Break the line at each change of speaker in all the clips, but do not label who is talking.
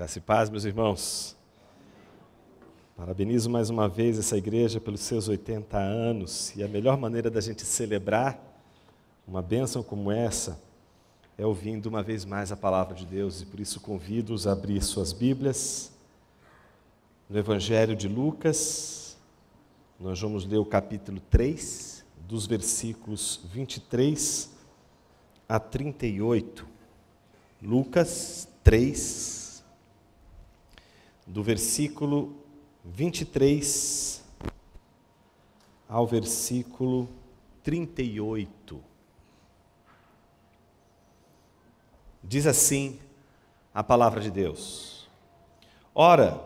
Graça e paz, meus irmãos. Parabenizo mais uma vez essa igreja pelos seus 80 anos. E a melhor maneira da gente celebrar uma bênção como essa é ouvindo uma vez mais a palavra de Deus. E por isso convido-os a abrir suas Bíblias no Evangelho de Lucas. Nós vamos ler o capítulo 3, dos versículos 23 a 38. Lucas 3, do versículo 23 ao versículo 38. Diz assim a palavra de Deus: Ora,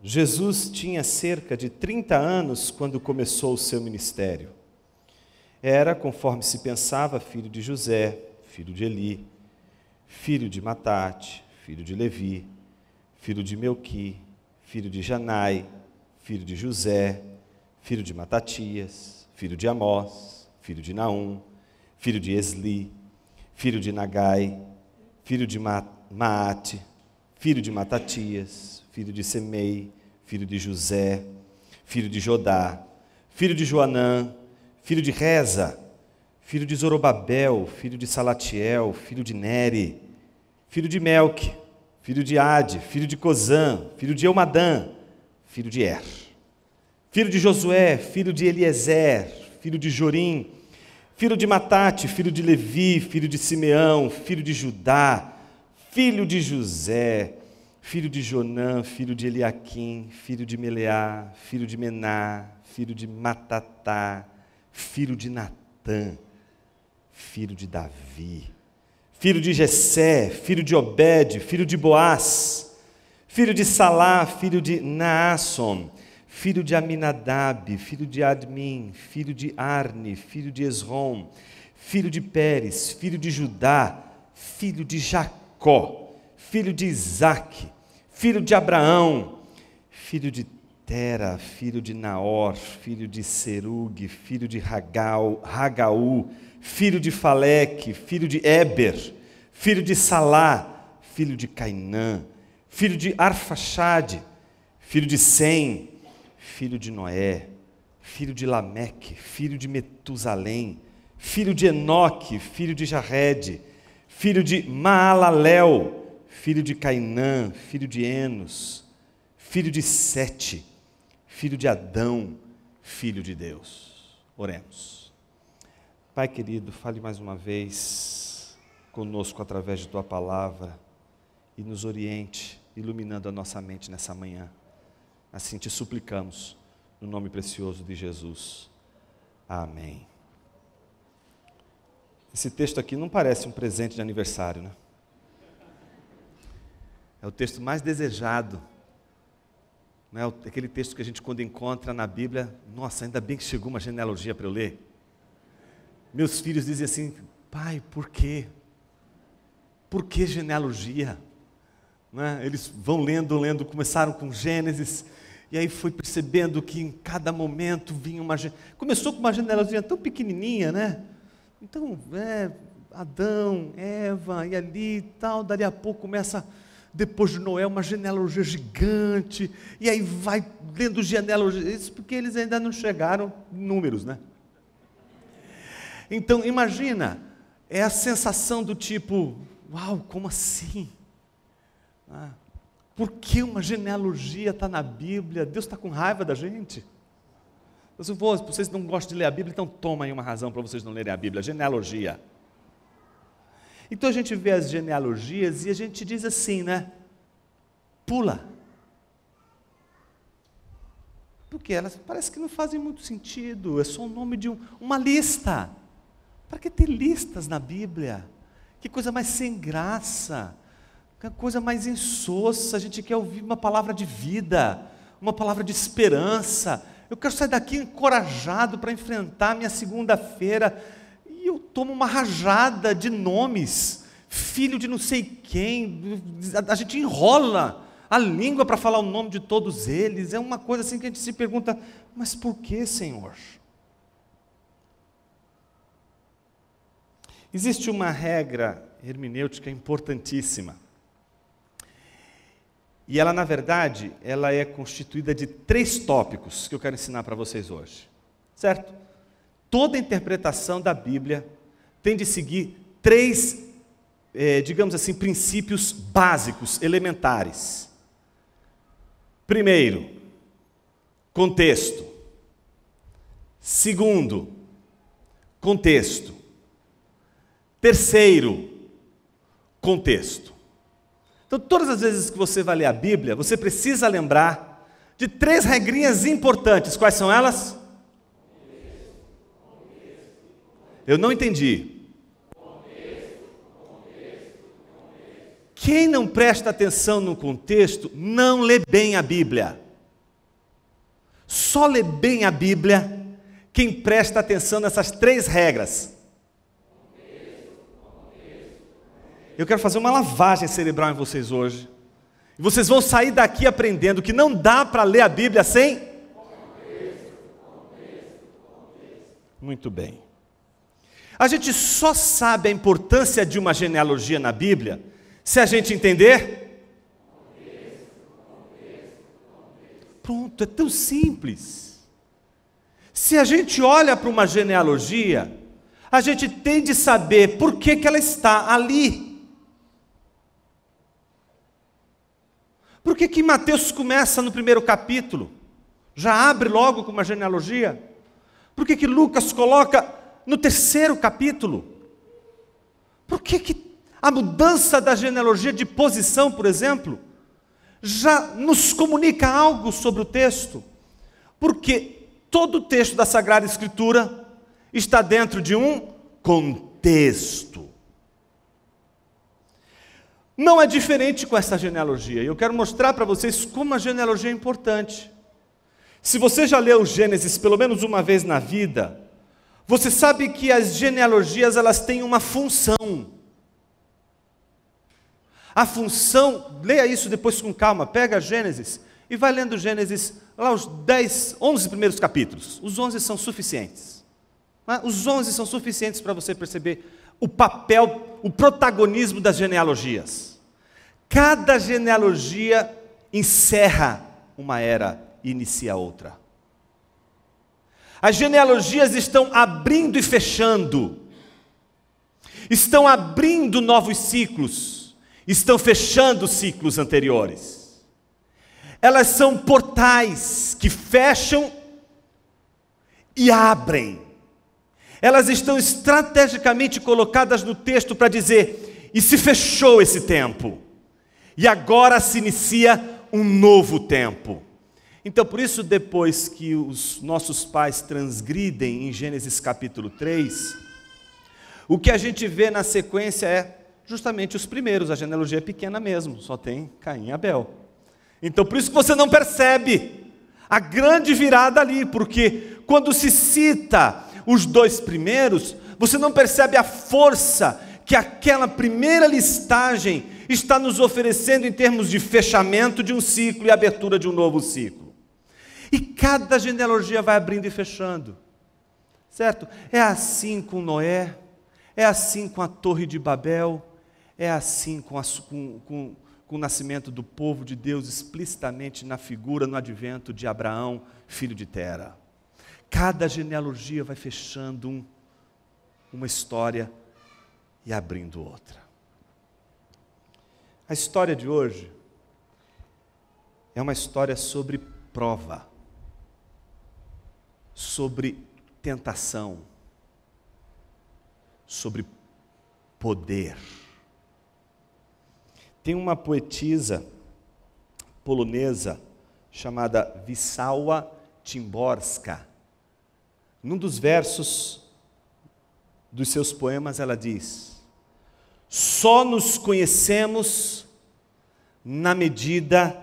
Jesus tinha cerca de 30 anos quando começou o seu ministério. Era, conforme se pensava, filho de José, filho de Eli, filho de Matate, filho de Levi, filho de Melqui, filho de Janai, filho de José, filho de Matatias, filho de Amós, filho de Naum, filho de Esli, filho de Nagai, filho de Ma Maate, filho de Matatias, filho de Semei, filho de José, filho de Jodá, filho de Joanã, filho de Reza, filho de Zorobabel, filho de Salatiel, filho de Neri, filho de Melque, filho de Ad, filho de Cozã, filho de Eumadã, filho de Er, filho de Josué, filho de Eliezer, filho de Jorim, filho de Matate, filho de Levi, filho de Simeão, filho de Judá, filho de José, filho de Jonã, filho de Eliaquim, filho de Meleá, filho de Mená, filho de Matatá, filho de Natã, filho de Davi, filho de Jessé, filho de Obed, filho de Boaz, filho de Salá, filho de Naasson, filho de Aminadab, filho de Admin, filho de Arne, filho de Esrom, filho de Pérez, filho de Judá, filho de Jacó, filho de Isaac, filho de Abraão, filho de Tera, filho de Naor, filho de Serug, filho de Hagal, Hagaú, filho de Faleque, filho de Eber, filho de Salá, filho de Cainã, filho de Arfaxade, filho de Sem, filho de Noé, filho de Lameque, filho de Metusalém, filho de Enoque, filho de Jared, filho de Maalalel, filho de Cainã, filho de Enos, filho de Sete, filho de Adão, filho de Deus. Oremos. Pai querido, fale mais uma vez conosco através de tua palavra e nos oriente, iluminando a nossa mente nessa manhã. Assim te suplicamos, no nome precioso de Jesus. Amém. Esse texto aqui não parece um presente de aniversário, né? É o texto mais desejado. Não né? é aquele texto que a gente, quando encontra na Bíblia, nossa, ainda bem que chegou uma genealogia para eu ler. Meus filhos dizem assim: pai, por quê? Por que genealogia? né? Eles vão lendo, lendo, começaram com Gênesis, e aí foi percebendo que em cada momento vinha uma. Começou com uma genealogia tão pequenininha, né? Então, é, Adão, Eva, e ali e tal, dali a pouco começa depois de Noé, uma genealogia gigante, e aí vai lendo genealogia, isso porque eles ainda não chegaram em números, né? Então, imagina, é a sensação do tipo, Uau, como assim? Ah, por que uma genealogia está na Bíblia? Deus está com raiva da gente? Eu disse, vocês não gostam de ler a Bíblia, então toma aí uma razão para vocês não lerem a Bíblia, genealogia. Então a gente vê as genealogias e a gente diz assim, né? Pula. Porque elas parece que não fazem muito sentido, é só o nome de um, uma lista. Para que ter listas na Bíblia? Que coisa mais sem graça, que coisa mais insossa. A gente quer ouvir uma palavra de vida, uma palavra de esperança. Eu quero sair daqui encorajado para enfrentar minha segunda-feira. E eu tomo uma rajada de nomes, filho de não sei quem. A gente enrola a língua para falar o nome de todos eles. É uma coisa assim que a gente se pergunta: mas por que, Senhor? Existe uma regra hermenêutica importantíssima. E ela, na verdade, ela é constituída de três tópicos que eu quero ensinar para vocês hoje. Certo? Toda interpretação da Bíblia tem de seguir três, eh, digamos assim, princípios básicos, elementares. Primeiro, contexto. Segundo, contexto. Terceiro, contexto. Então, todas as vezes que você vai ler a Bíblia, você precisa lembrar de três regrinhas importantes. Quais são elas? Eu não entendi. Quem não presta atenção no contexto, não lê bem a Bíblia. Só lê bem a Bíblia quem presta atenção nessas três regras. Eu quero fazer uma lavagem cerebral em vocês hoje. E vocês vão sair daqui aprendendo que não dá para ler a Bíblia sem. Muito bem. A gente só sabe a importância de uma genealogia na Bíblia se a gente entender. Pronto, é tão simples. Se a gente olha para uma genealogia, a gente tem de saber por que, que ela está ali. Por que, que Mateus começa no primeiro capítulo? Já abre logo com uma genealogia? Por que, que Lucas coloca no terceiro capítulo? Por que, que a mudança da genealogia de posição, por exemplo, já nos comunica algo sobre o texto? Porque todo o texto da Sagrada Escritura está dentro de um contexto. Não é diferente com essa genealogia. E eu quero mostrar para vocês como a genealogia é importante. Se você já leu Gênesis pelo menos uma vez na vida, você sabe que as genealogias elas têm uma função. A função, leia isso depois com calma, pega Gênesis e vai lendo Gênesis lá os 10, 11 primeiros capítulos. Os 11 são suficientes. Né? Os 11 são suficientes para você perceber o papel, o protagonismo das genealogias. Cada genealogia encerra uma era e inicia outra. As genealogias estão abrindo e fechando, estão abrindo novos ciclos, estão fechando ciclos anteriores. Elas são portais que fecham e abrem. Elas estão estrategicamente colocadas no texto para dizer: e se fechou esse tempo? e agora se inicia um novo tempo. Então, por isso, depois que os nossos pais transgridem em Gênesis capítulo 3, o que a gente vê na sequência é justamente os primeiros, a genealogia é pequena mesmo, só tem Caim e Abel. Então, por isso que você não percebe a grande virada ali, porque quando se cita os dois primeiros, você não percebe a força que aquela primeira listagem está nos oferecendo em termos de fechamento de um ciclo e abertura de um novo ciclo. E cada genealogia vai abrindo e fechando, certo? É assim com Noé, é assim com a Torre de Babel, é assim com, a, com, com, com o nascimento do povo de Deus, explicitamente na figura, no advento de Abraão, filho de Tera. Cada genealogia vai fechando um, uma história e abrindo outra. A história de hoje é uma história sobre prova, sobre tentação, sobre poder. Tem uma poetisa polonesa chamada Wisława Timborska. Num dos versos dos seus poemas, ela diz: só nos conhecemos na medida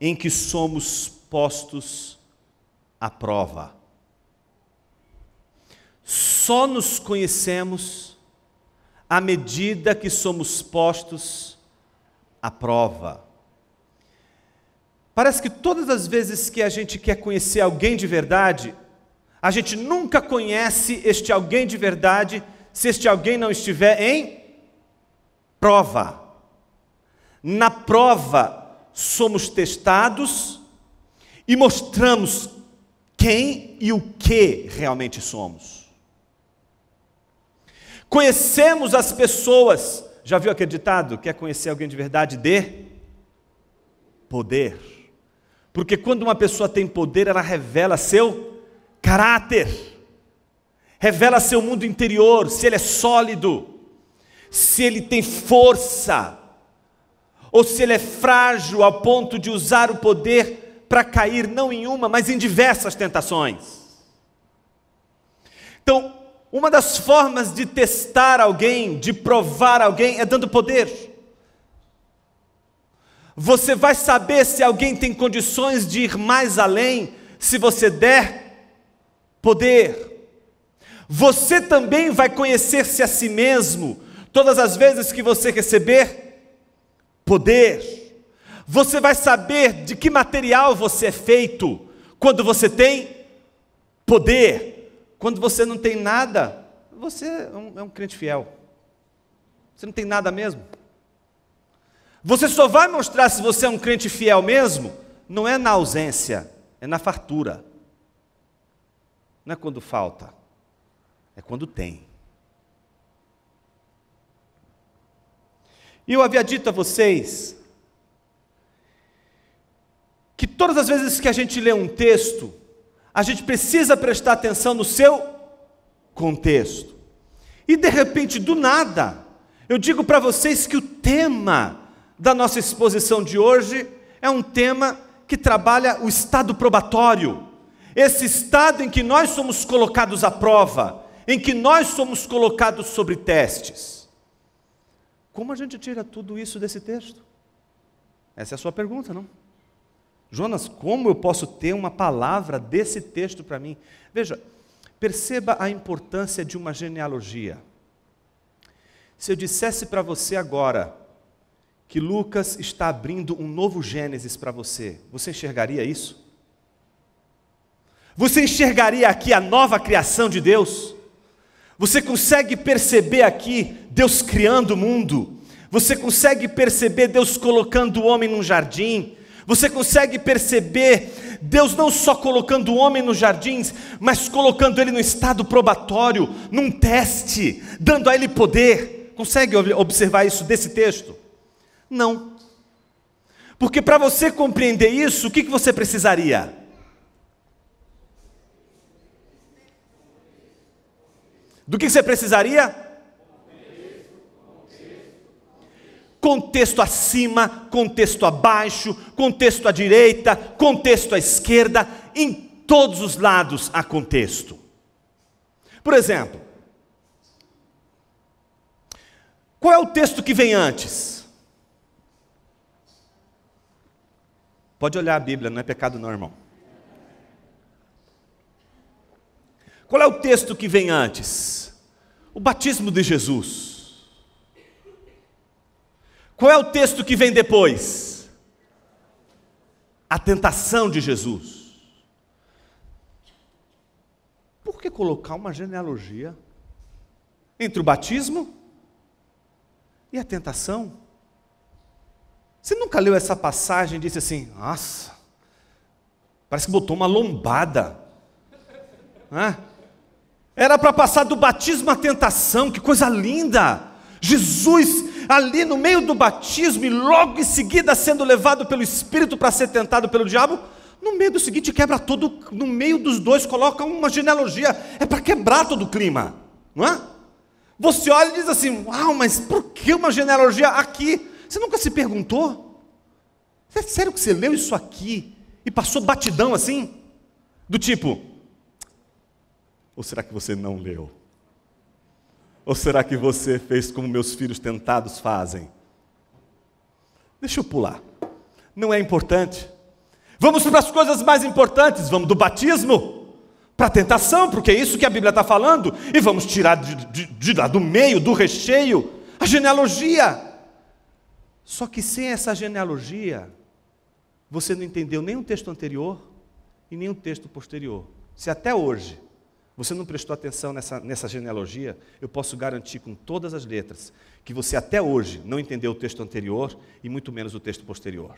em que somos postos à prova. Só nos conhecemos à medida que somos postos à prova. Parece que todas as vezes que a gente quer conhecer alguém de verdade, a gente nunca conhece este alguém de verdade se este alguém não estiver em prova. Na prova, somos testados e mostramos quem e o que realmente somos. Conhecemos as pessoas. Já viu acreditado Quer é conhecer alguém de verdade? de poder. Porque quando uma pessoa tem poder, ela revela seu caráter, revela seu mundo interior, se ele é sólido se ele tem força, ou se ele é frágil ao ponto de usar o poder para cair não em uma, mas em diversas tentações. Então, uma das formas de testar alguém, de provar alguém, é dando poder. Você vai saber se alguém tem condições de ir mais além se você der poder. Você também vai conhecer-se a si mesmo Todas as vezes que você receber poder, você vai saber de que material você é feito quando você tem poder. Quando você não tem nada, você é um, é um crente fiel. Você não tem nada mesmo. Você só vai mostrar se você é um crente fiel mesmo, não é na ausência, é na fartura. Não é quando falta, é quando tem. E eu havia dito a vocês que todas as vezes que a gente lê um texto, a gente precisa prestar atenção no seu contexto. E de repente, do nada, eu digo para vocês que o tema da nossa exposição de hoje é um tema que trabalha o estado probatório. Esse estado em que nós somos colocados à prova, em que nós somos colocados sobre testes. Como a gente tira tudo isso desse texto? Essa é a sua pergunta, não? Jonas, como eu posso ter uma palavra desse texto para mim? Veja, perceba a importância de uma genealogia. Se eu dissesse para você agora que Lucas está abrindo um novo Gênesis para você, você enxergaria isso? Você enxergaria aqui a nova criação de Deus? Você consegue perceber aqui Deus criando o mundo? Você consegue perceber Deus colocando o homem num jardim? Você consegue perceber Deus não só colocando o homem nos jardins, mas colocando ele no estado probatório, num teste, dando a ele poder? Consegue observar isso desse texto? Não. Porque para você compreender isso, o que, que você precisaria? Do que você precisaria? Contexto, contexto, contexto. acima, contexto abaixo, contexto à direita, contexto à esquerda, em todos os lados há contexto. Por exemplo, qual é o texto que vem antes? Pode olhar a Bíblia, não é pecado não, irmão. Qual é o texto que vem antes? O batismo de Jesus. Qual é o texto que vem depois? A tentação de Jesus. Por que colocar uma genealogia entre o batismo e a tentação? Você nunca leu essa passagem e disse assim: nossa, parece que botou uma lombada. Né? Era para passar do batismo à tentação, que coisa linda! Jesus ali no meio do batismo e logo em seguida sendo levado pelo Espírito para ser tentado pelo diabo, no meio do seguinte quebra todo, no meio dos dois coloca uma genealogia, é para quebrar todo o clima, não é? Você olha e diz assim: Uau, mas por que uma genealogia aqui? Você nunca se perguntou? É sério que você leu isso aqui e passou batidão assim? Do tipo, ou será que você não leu? Ou será que você fez como meus filhos tentados fazem? Deixa eu pular. Não é importante. Vamos para as coisas mais importantes. Vamos do batismo para a tentação, porque é isso que a Bíblia está falando. E vamos tirar de, de, de lá do meio, do recheio, a genealogia. Só que sem essa genealogia, você não entendeu nem o texto anterior e nem o texto posterior. Se até hoje você não prestou atenção nessa, nessa genealogia? Eu posso garantir com todas as letras que você até hoje não entendeu o texto anterior e muito menos o texto posterior.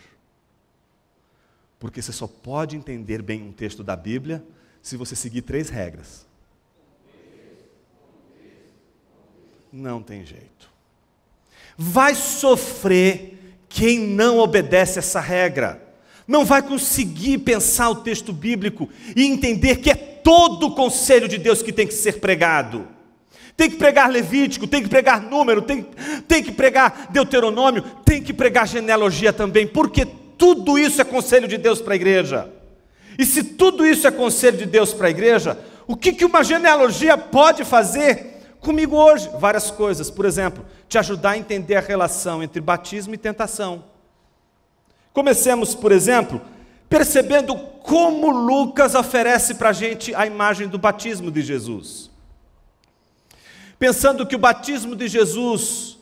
Porque você só pode entender bem um texto da Bíblia se você seguir três regras. Não tem jeito. Vai sofrer quem não obedece essa regra. Não vai conseguir pensar o texto bíblico e entender que é todo o conselho de Deus que tem que ser pregado. Tem que pregar Levítico, tem que pregar número, tem, tem que pregar Deuteronômio, tem que pregar genealogia também, porque tudo isso é conselho de Deus para a igreja. E se tudo isso é conselho de Deus para a igreja, o que, que uma genealogia pode fazer comigo hoje? Várias coisas. Por exemplo, te ajudar a entender a relação entre batismo e tentação. Comecemos, por exemplo, percebendo como Lucas oferece para a gente a imagem do batismo de Jesus. Pensando que o batismo de Jesus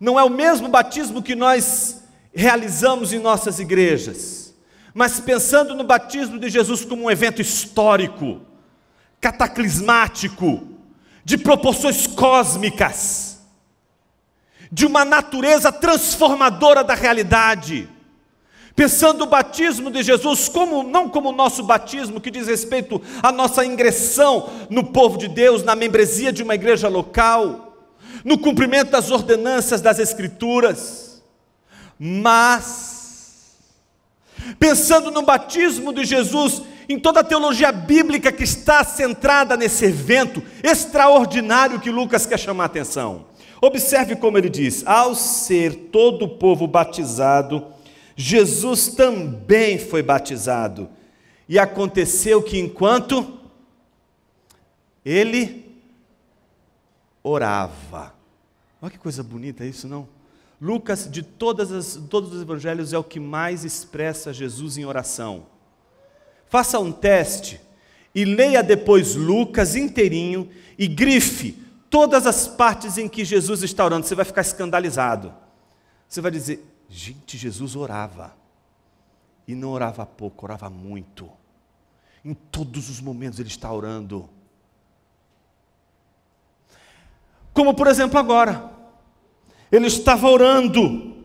não é o mesmo batismo que nós realizamos em nossas igrejas, mas pensando no batismo de Jesus como um evento histórico, cataclismático, de proporções cósmicas, de uma natureza transformadora da realidade Pensando o batismo de Jesus como não como o nosso batismo que diz respeito à nossa ingressão no povo de Deus, na membresia de uma igreja local, no cumprimento das ordenanças das escrituras, mas pensando no batismo de Jesus em toda a teologia bíblica que está centrada nesse evento extraordinário que Lucas quer chamar a atenção. Observe como ele diz: ao ser todo o povo batizado, Jesus também foi batizado. E aconteceu que enquanto ele orava. Olha que coisa bonita isso, não? Lucas, de as, todos os evangelhos, é o que mais expressa Jesus em oração. Faça um teste e leia depois Lucas inteirinho e grife todas as partes em que Jesus está orando. Você vai ficar escandalizado. Você vai dizer: Gente, Jesus orava. E não orava pouco, orava muito. Em todos os momentos ele está orando. Como por exemplo agora. Ele estava orando.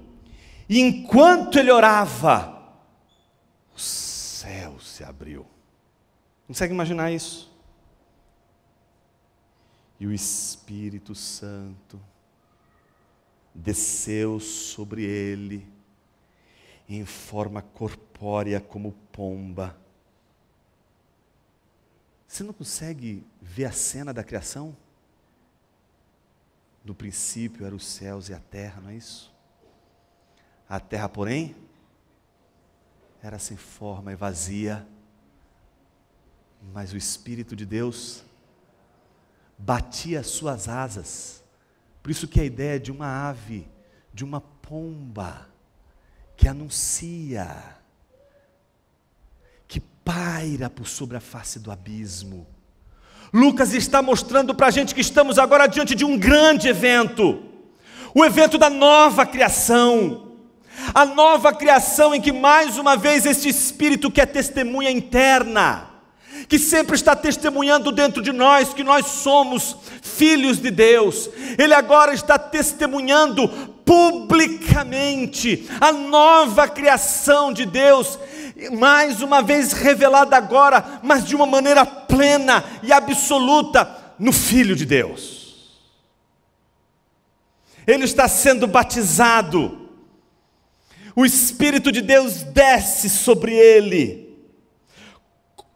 E enquanto ele orava, o céu se abriu. Consegue imaginar isso? E o Espírito Santo desceu sobre ele em forma corpórea como pomba. Você não consegue ver a cena da criação? No princípio eram os céus e a terra, não é isso? A terra, porém, era sem forma e vazia, mas o Espírito de Deus batia as suas asas por isso que a ideia é de uma ave, de uma pomba, que anuncia, que paira por sobre a face do abismo. Lucas está mostrando para a gente que estamos agora diante de um grande evento o evento da nova criação. A nova criação em que mais uma vez este espírito que é testemunha interna, que sempre está testemunhando dentro de nós que nós somos filhos de Deus. Ele agora está testemunhando publicamente a nova criação de Deus, mais uma vez revelada agora, mas de uma maneira plena e absoluta no Filho de Deus. Ele está sendo batizado, o Espírito de Deus desce sobre ele,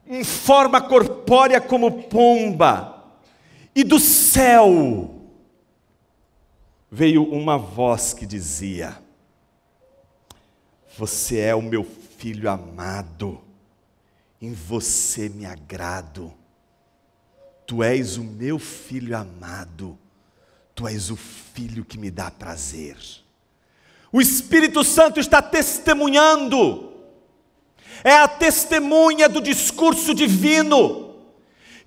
em forma corpórea como pomba, e do céu veio uma voz que dizia: Você é o meu filho amado, em você me agrado. Tu és o meu filho amado, tu és o filho que me dá prazer. O Espírito Santo está testemunhando, é a testemunha do discurso divino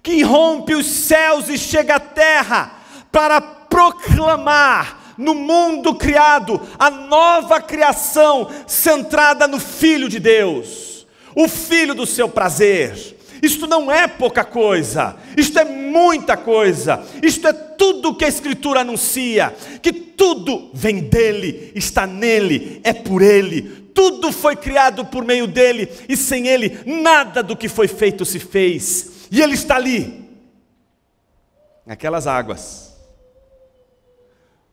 que rompe os céus e chega à terra para proclamar no mundo criado a nova criação centrada no Filho de Deus, o Filho do seu prazer. Isto não é pouca coisa, isto é muita coisa, isto é tudo que a Escritura anuncia: que tudo vem dele, está nele, é por ele, tudo foi criado por meio dele e sem ele nada do que foi feito se fez. E ele está ali, naquelas águas,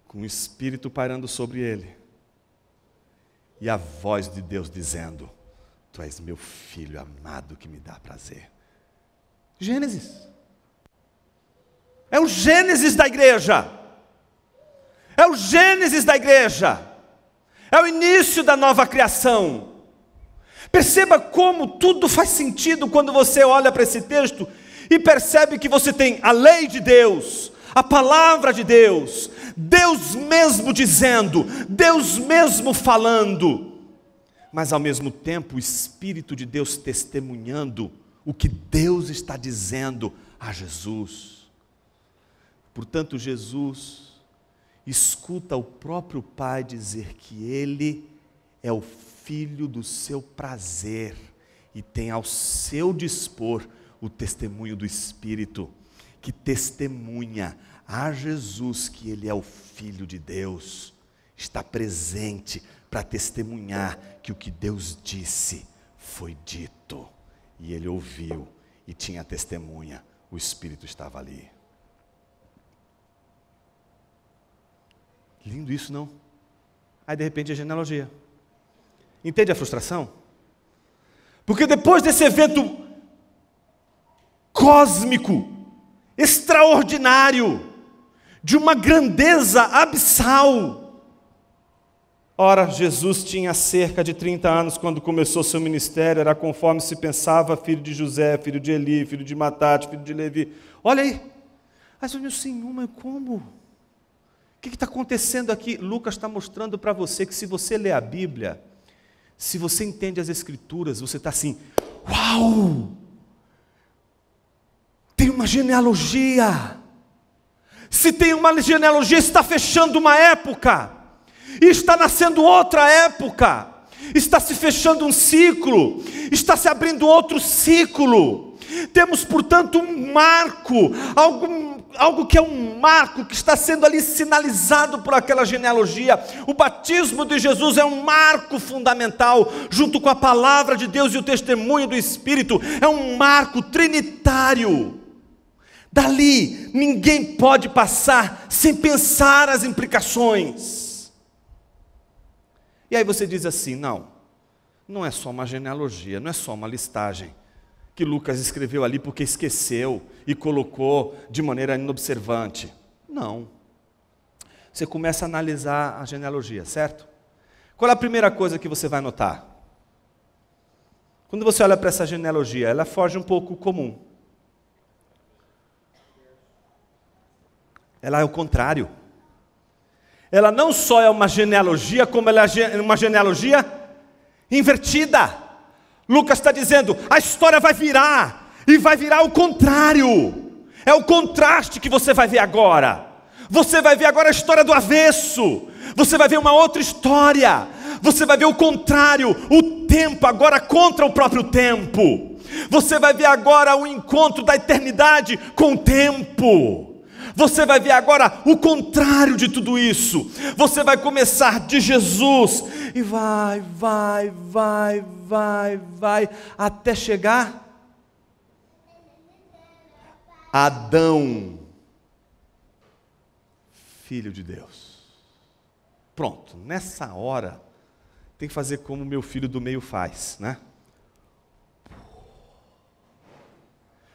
com o Espírito pairando sobre ele, e a voz de Deus dizendo: Tu és meu filho amado que me dá prazer. Gênesis. É o Gênesis da igreja. É o Gênesis da igreja. É o início da nova criação. Perceba como tudo faz sentido quando você olha para esse texto e percebe que você tem a lei de Deus, a palavra de Deus, Deus mesmo dizendo, Deus mesmo falando, mas ao mesmo tempo o Espírito de Deus testemunhando o que Deus está dizendo a Jesus. Portanto, Jesus escuta o próprio Pai dizer que Ele é o filho do seu prazer e tem ao seu dispor o testemunho do Espírito, que testemunha a Jesus que ele é o Filho de Deus, está presente para testemunhar que o que Deus disse foi dito, e ele ouviu e tinha testemunha, o Espírito estava ali. Lindo isso, não? Aí de repente a genealogia. Entende a frustração? Porque depois desse evento cósmico, extraordinário, de uma grandeza abissal. Ora, Jesus tinha cerca de 30 anos quando começou seu ministério, era conforme se pensava, filho de José, filho de Eli, filho de Matate, filho de Levi. Olha aí. Mas, meu Senhor, mas como? O que está acontecendo aqui? Lucas está mostrando para você que se você ler a Bíblia, se você entende as Escrituras, você está assim: uau! Tem uma genealogia. Se tem uma genealogia, está fechando uma época, e está nascendo outra época, está se fechando um ciclo, está se abrindo outro ciclo. Temos, portanto, um marco, algo algo que é um marco que está sendo ali sinalizado por aquela genealogia. O batismo de Jesus é um marco fundamental, junto com a palavra de Deus e o testemunho do Espírito, é um marco trinitário. Dali ninguém pode passar sem pensar as implicações. E aí você diz assim: não, não é só uma genealogia, não é só uma listagem que Lucas escreveu ali porque esqueceu e colocou de maneira inobservante. Não. Você começa a analisar a genealogia, certo? Qual é a primeira coisa que você vai notar? Quando você olha para essa genealogia, ela foge um pouco comum. Ela é o contrário. Ela não só é uma genealogia, como ela é uma genealogia invertida. Lucas está dizendo: a história vai virar, e vai virar o contrário. É o contraste que você vai ver agora. Você vai ver agora a história do avesso. Você vai ver uma outra história. Você vai ver o contrário, o tempo agora contra o próprio tempo. Você vai ver agora o encontro da eternidade com o tempo. Você vai ver agora o contrário de tudo isso. Você vai começar de Jesus e vai, vai, vai, vai, vai, até chegar Adão, filho de Deus. Pronto, nessa hora tem que fazer como meu filho do meio faz, né?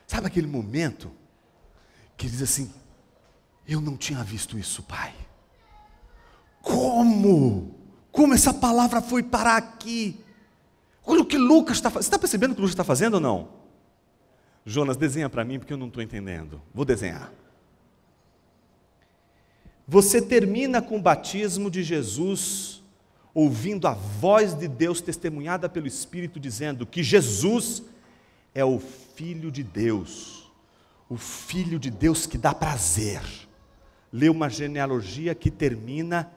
Sabe aquele momento que diz assim: eu não tinha visto isso, pai. Como? Como essa palavra foi parar aqui? Olha o que Lucas está fazendo. Você está percebendo o que Lucas está fazendo ou não? Jonas, desenha para mim porque eu não estou entendendo. Vou desenhar. Você termina com o batismo de Jesus, ouvindo a voz de Deus testemunhada pelo Espírito, dizendo que Jesus é o Filho de Deus, o Filho de Deus que dá prazer lê uma genealogia que termina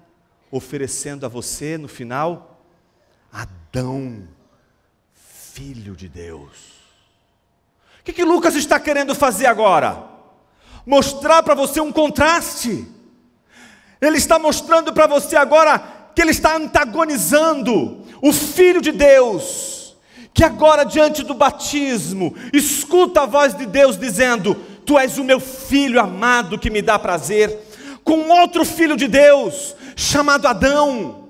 oferecendo a você, no final, Adão, filho de Deus. O que, que Lucas está querendo fazer agora? Mostrar para você um contraste. Ele está mostrando para você agora que ele está antagonizando o filho de Deus, que agora, diante do batismo, escuta a voz de Deus dizendo: Tu és o meu filho amado que me dá prazer, com outro filho de Deus, chamado Adão.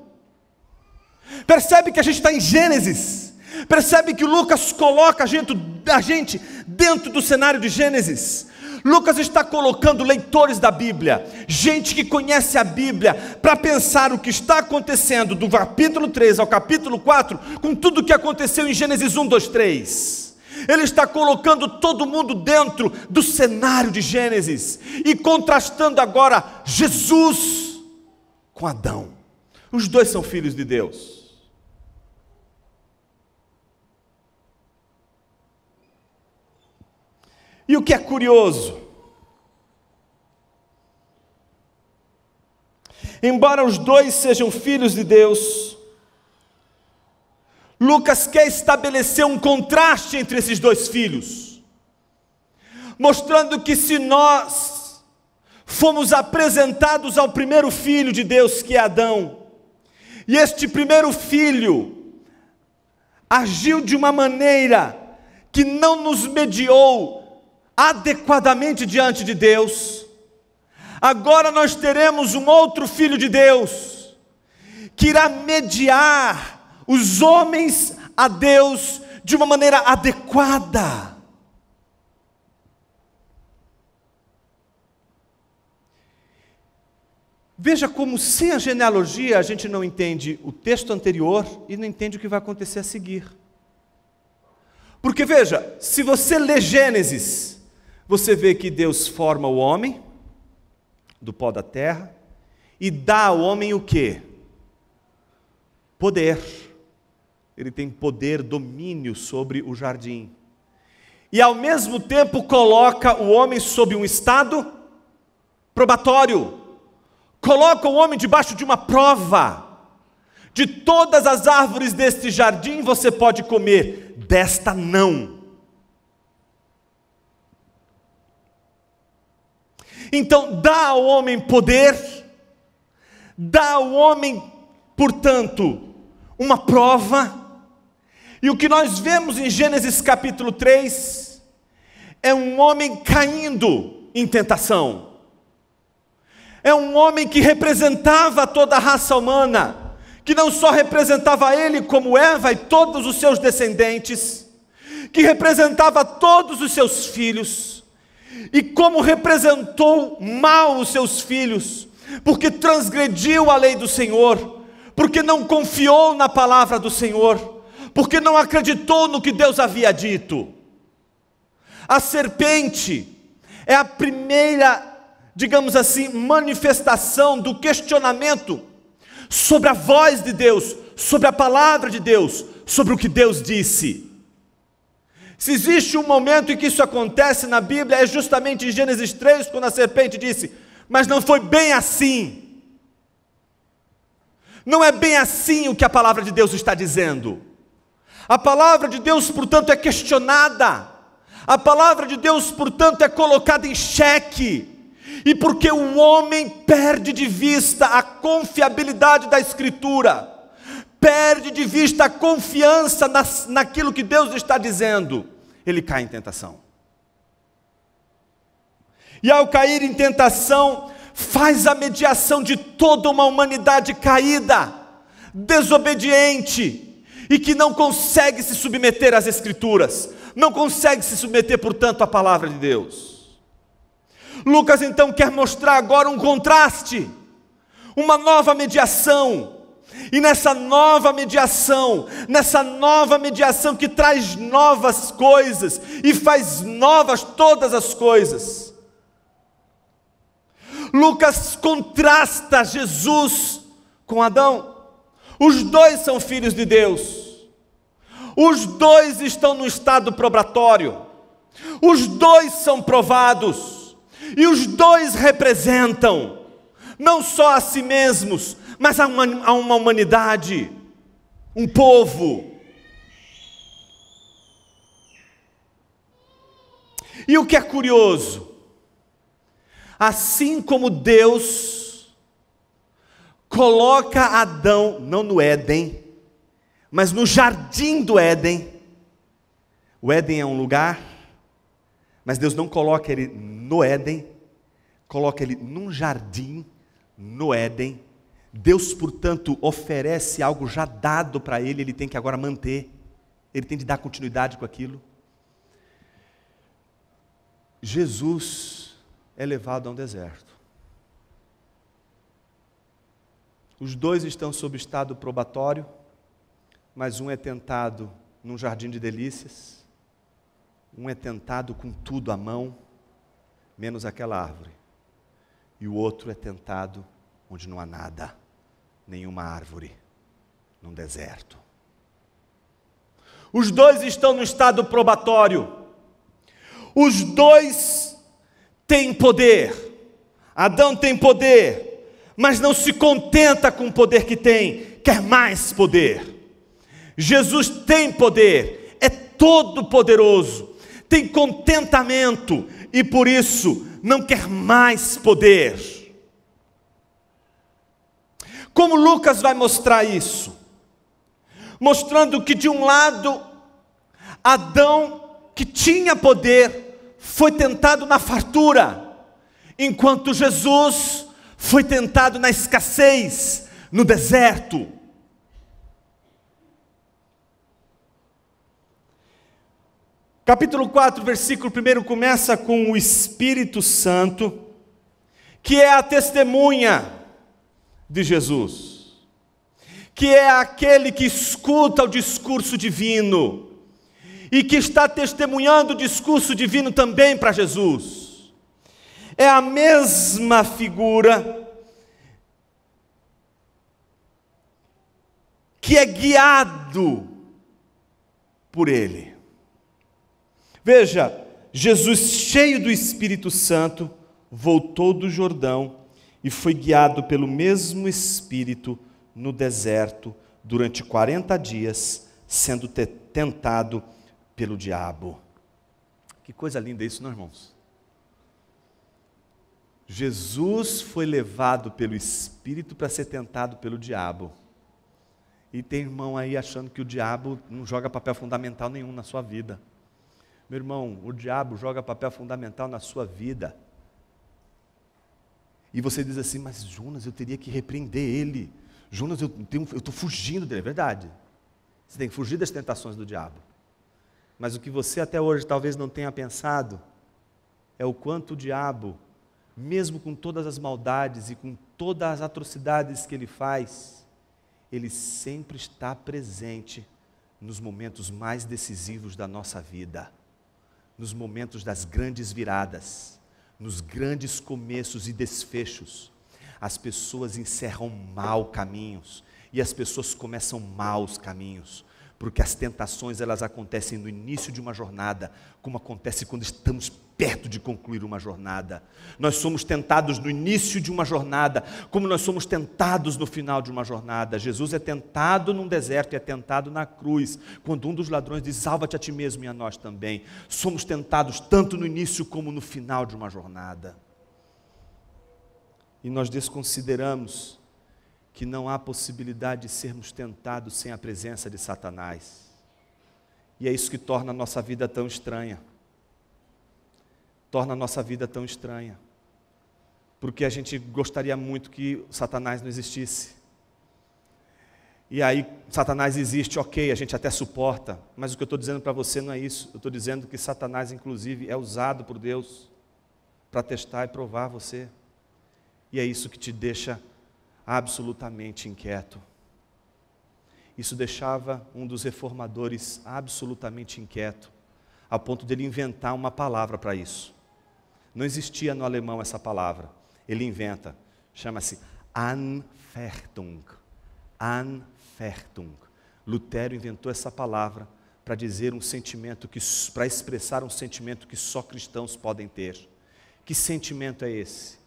Percebe que a gente está em Gênesis, percebe que Lucas coloca a gente, a gente dentro do cenário de Gênesis. Lucas está colocando leitores da Bíblia, gente que conhece a Bíblia, para pensar o que está acontecendo do capítulo 3 ao capítulo 4, com tudo o que aconteceu em Gênesis 1, 2, 3. Ele está colocando todo mundo dentro do cenário de Gênesis e contrastando agora Jesus com Adão. Os dois são filhos de Deus. E o que é curioso? Embora os dois sejam filhos de Deus, Lucas quer estabelecer um contraste entre esses dois filhos, mostrando que se nós fomos apresentados ao primeiro filho de Deus, que é Adão, e este primeiro filho agiu de uma maneira que não nos mediou adequadamente diante de Deus, agora nós teremos um outro filho de Deus que irá mediar os homens a Deus de uma maneira adequada. Veja como, sem a genealogia, a gente não entende o texto anterior e não entende o que vai acontecer a seguir. Porque, veja, se você lê Gênesis, você vê que Deus forma o homem do pó da terra e dá ao homem o quê? Poder ele tem poder, domínio sobre o jardim. E ao mesmo tempo coloca o homem sob um estado probatório. Coloca o homem debaixo de uma prova. De todas as árvores deste jardim você pode comer, desta não. Então, dá ao homem poder, dá ao homem, portanto, uma prova, e o que nós vemos em Gênesis capítulo 3 é um homem caindo em tentação. É um homem que representava toda a raça humana, que não só representava ele como Eva e todos os seus descendentes, que representava todos os seus filhos, e como representou mal os seus filhos, porque transgrediu a lei do Senhor, porque não confiou na palavra do Senhor porque não acreditou no que Deus havia dito. A serpente é a primeira, digamos assim, manifestação do questionamento sobre a voz de Deus, sobre a palavra de Deus, sobre o que Deus disse. Se existe um momento em que isso acontece na Bíblia, é justamente em Gênesis 3, quando a serpente disse: Mas não foi bem assim. Não é bem assim o que a palavra de Deus está dizendo. A palavra de Deus, portanto, é questionada. A palavra de Deus, portanto, é colocada em xeque. E porque o homem perde de vista a confiabilidade da Escritura, perde de vista a confiança naquilo que Deus está dizendo, ele cai em tentação. E ao cair em tentação, faz a mediação de toda uma humanidade caída, desobediente, e que não consegue se submeter às Escrituras, não consegue se submeter, portanto, à palavra de Deus. Lucas então quer mostrar agora um contraste, uma nova mediação. E nessa nova mediação, nessa nova mediação que traz novas coisas e faz novas todas as coisas. Lucas contrasta Jesus com Adão. Os dois são filhos de Deus. Os dois estão no estado probatório. Os dois são provados. E os dois representam não só a si mesmos, mas a uma, a uma humanidade, um povo. E o que é curioso, assim como Deus coloca Adão, não no Éden, mas no jardim do Éden, o Éden é um lugar, mas Deus não coloca ele no Éden, coloca ele num jardim, no Éden. Deus, portanto, oferece algo já dado para ele, ele tem que agora manter, ele tem de dar continuidade com aquilo. Jesus é levado a um deserto. Os dois estão sob estado probatório mas um é tentado num jardim de delícias, um é tentado com tudo à mão, menos aquela árvore, e o outro é tentado onde não há nada, nenhuma árvore, num deserto. Os dois estão no estado probatório, os dois têm poder. Adão tem poder, mas não se contenta com o poder que tem, quer mais poder. Jesus tem poder, é todo-poderoso, tem contentamento e por isso não quer mais poder. Como Lucas vai mostrar isso? Mostrando que, de um lado, Adão, que tinha poder, foi tentado na fartura, enquanto Jesus foi tentado na escassez, no deserto. Capítulo 4, versículo 1 começa com o Espírito Santo, que é a testemunha de Jesus, que é aquele que escuta o discurso divino e que está testemunhando o discurso divino também para Jesus. É a mesma figura que é guiado por ele. Veja, Jesus, cheio do Espírito Santo, voltou do Jordão e foi guiado pelo mesmo Espírito no deserto durante 40 dias, sendo tentado pelo diabo. Que coisa linda isso, não, irmãos? Jesus foi levado pelo Espírito para ser tentado pelo diabo. E tem irmão aí achando que o diabo não joga papel fundamental nenhum na sua vida. Meu irmão, o diabo joga papel fundamental na sua vida. E você diz assim, mas Jonas, eu teria que repreender ele. Jonas, eu estou fugindo dele. É verdade. Você tem que fugir das tentações do diabo. Mas o que você até hoje talvez não tenha pensado é o quanto o diabo, mesmo com todas as maldades e com todas as atrocidades que ele faz, ele sempre está presente nos momentos mais decisivos da nossa vida nos momentos das grandes viradas, nos grandes começos e desfechos. As pessoas encerram mal caminhos e as pessoas começam maus caminhos porque as tentações elas acontecem no início de uma jornada, como acontece quando estamos perto de concluir uma jornada. Nós somos tentados no início de uma jornada, como nós somos tentados no final de uma jornada. Jesus é tentado num deserto e é tentado na cruz, quando um dos ladrões diz: "Salva-te a ti mesmo e a nós também". Somos tentados tanto no início como no final de uma jornada. E nós desconsideramos que não há possibilidade de sermos tentados sem a presença de Satanás. E é isso que torna a nossa vida tão estranha. Torna a nossa vida tão estranha. Porque a gente gostaria muito que Satanás não existisse. E aí, Satanás existe, ok, a gente até suporta, mas o que eu estou dizendo para você não é isso. Eu estou dizendo que Satanás, inclusive, é usado por Deus para testar e provar você. E é isso que te deixa absolutamente inquieto. Isso deixava um dos reformadores absolutamente inquieto, a ponto dele inventar uma palavra para isso. Não existia no alemão essa palavra. Ele inventa, chama-se Anfertung. Anfertung. Lutero inventou essa palavra para dizer um sentimento que para expressar um sentimento que só cristãos podem ter. Que sentimento é esse?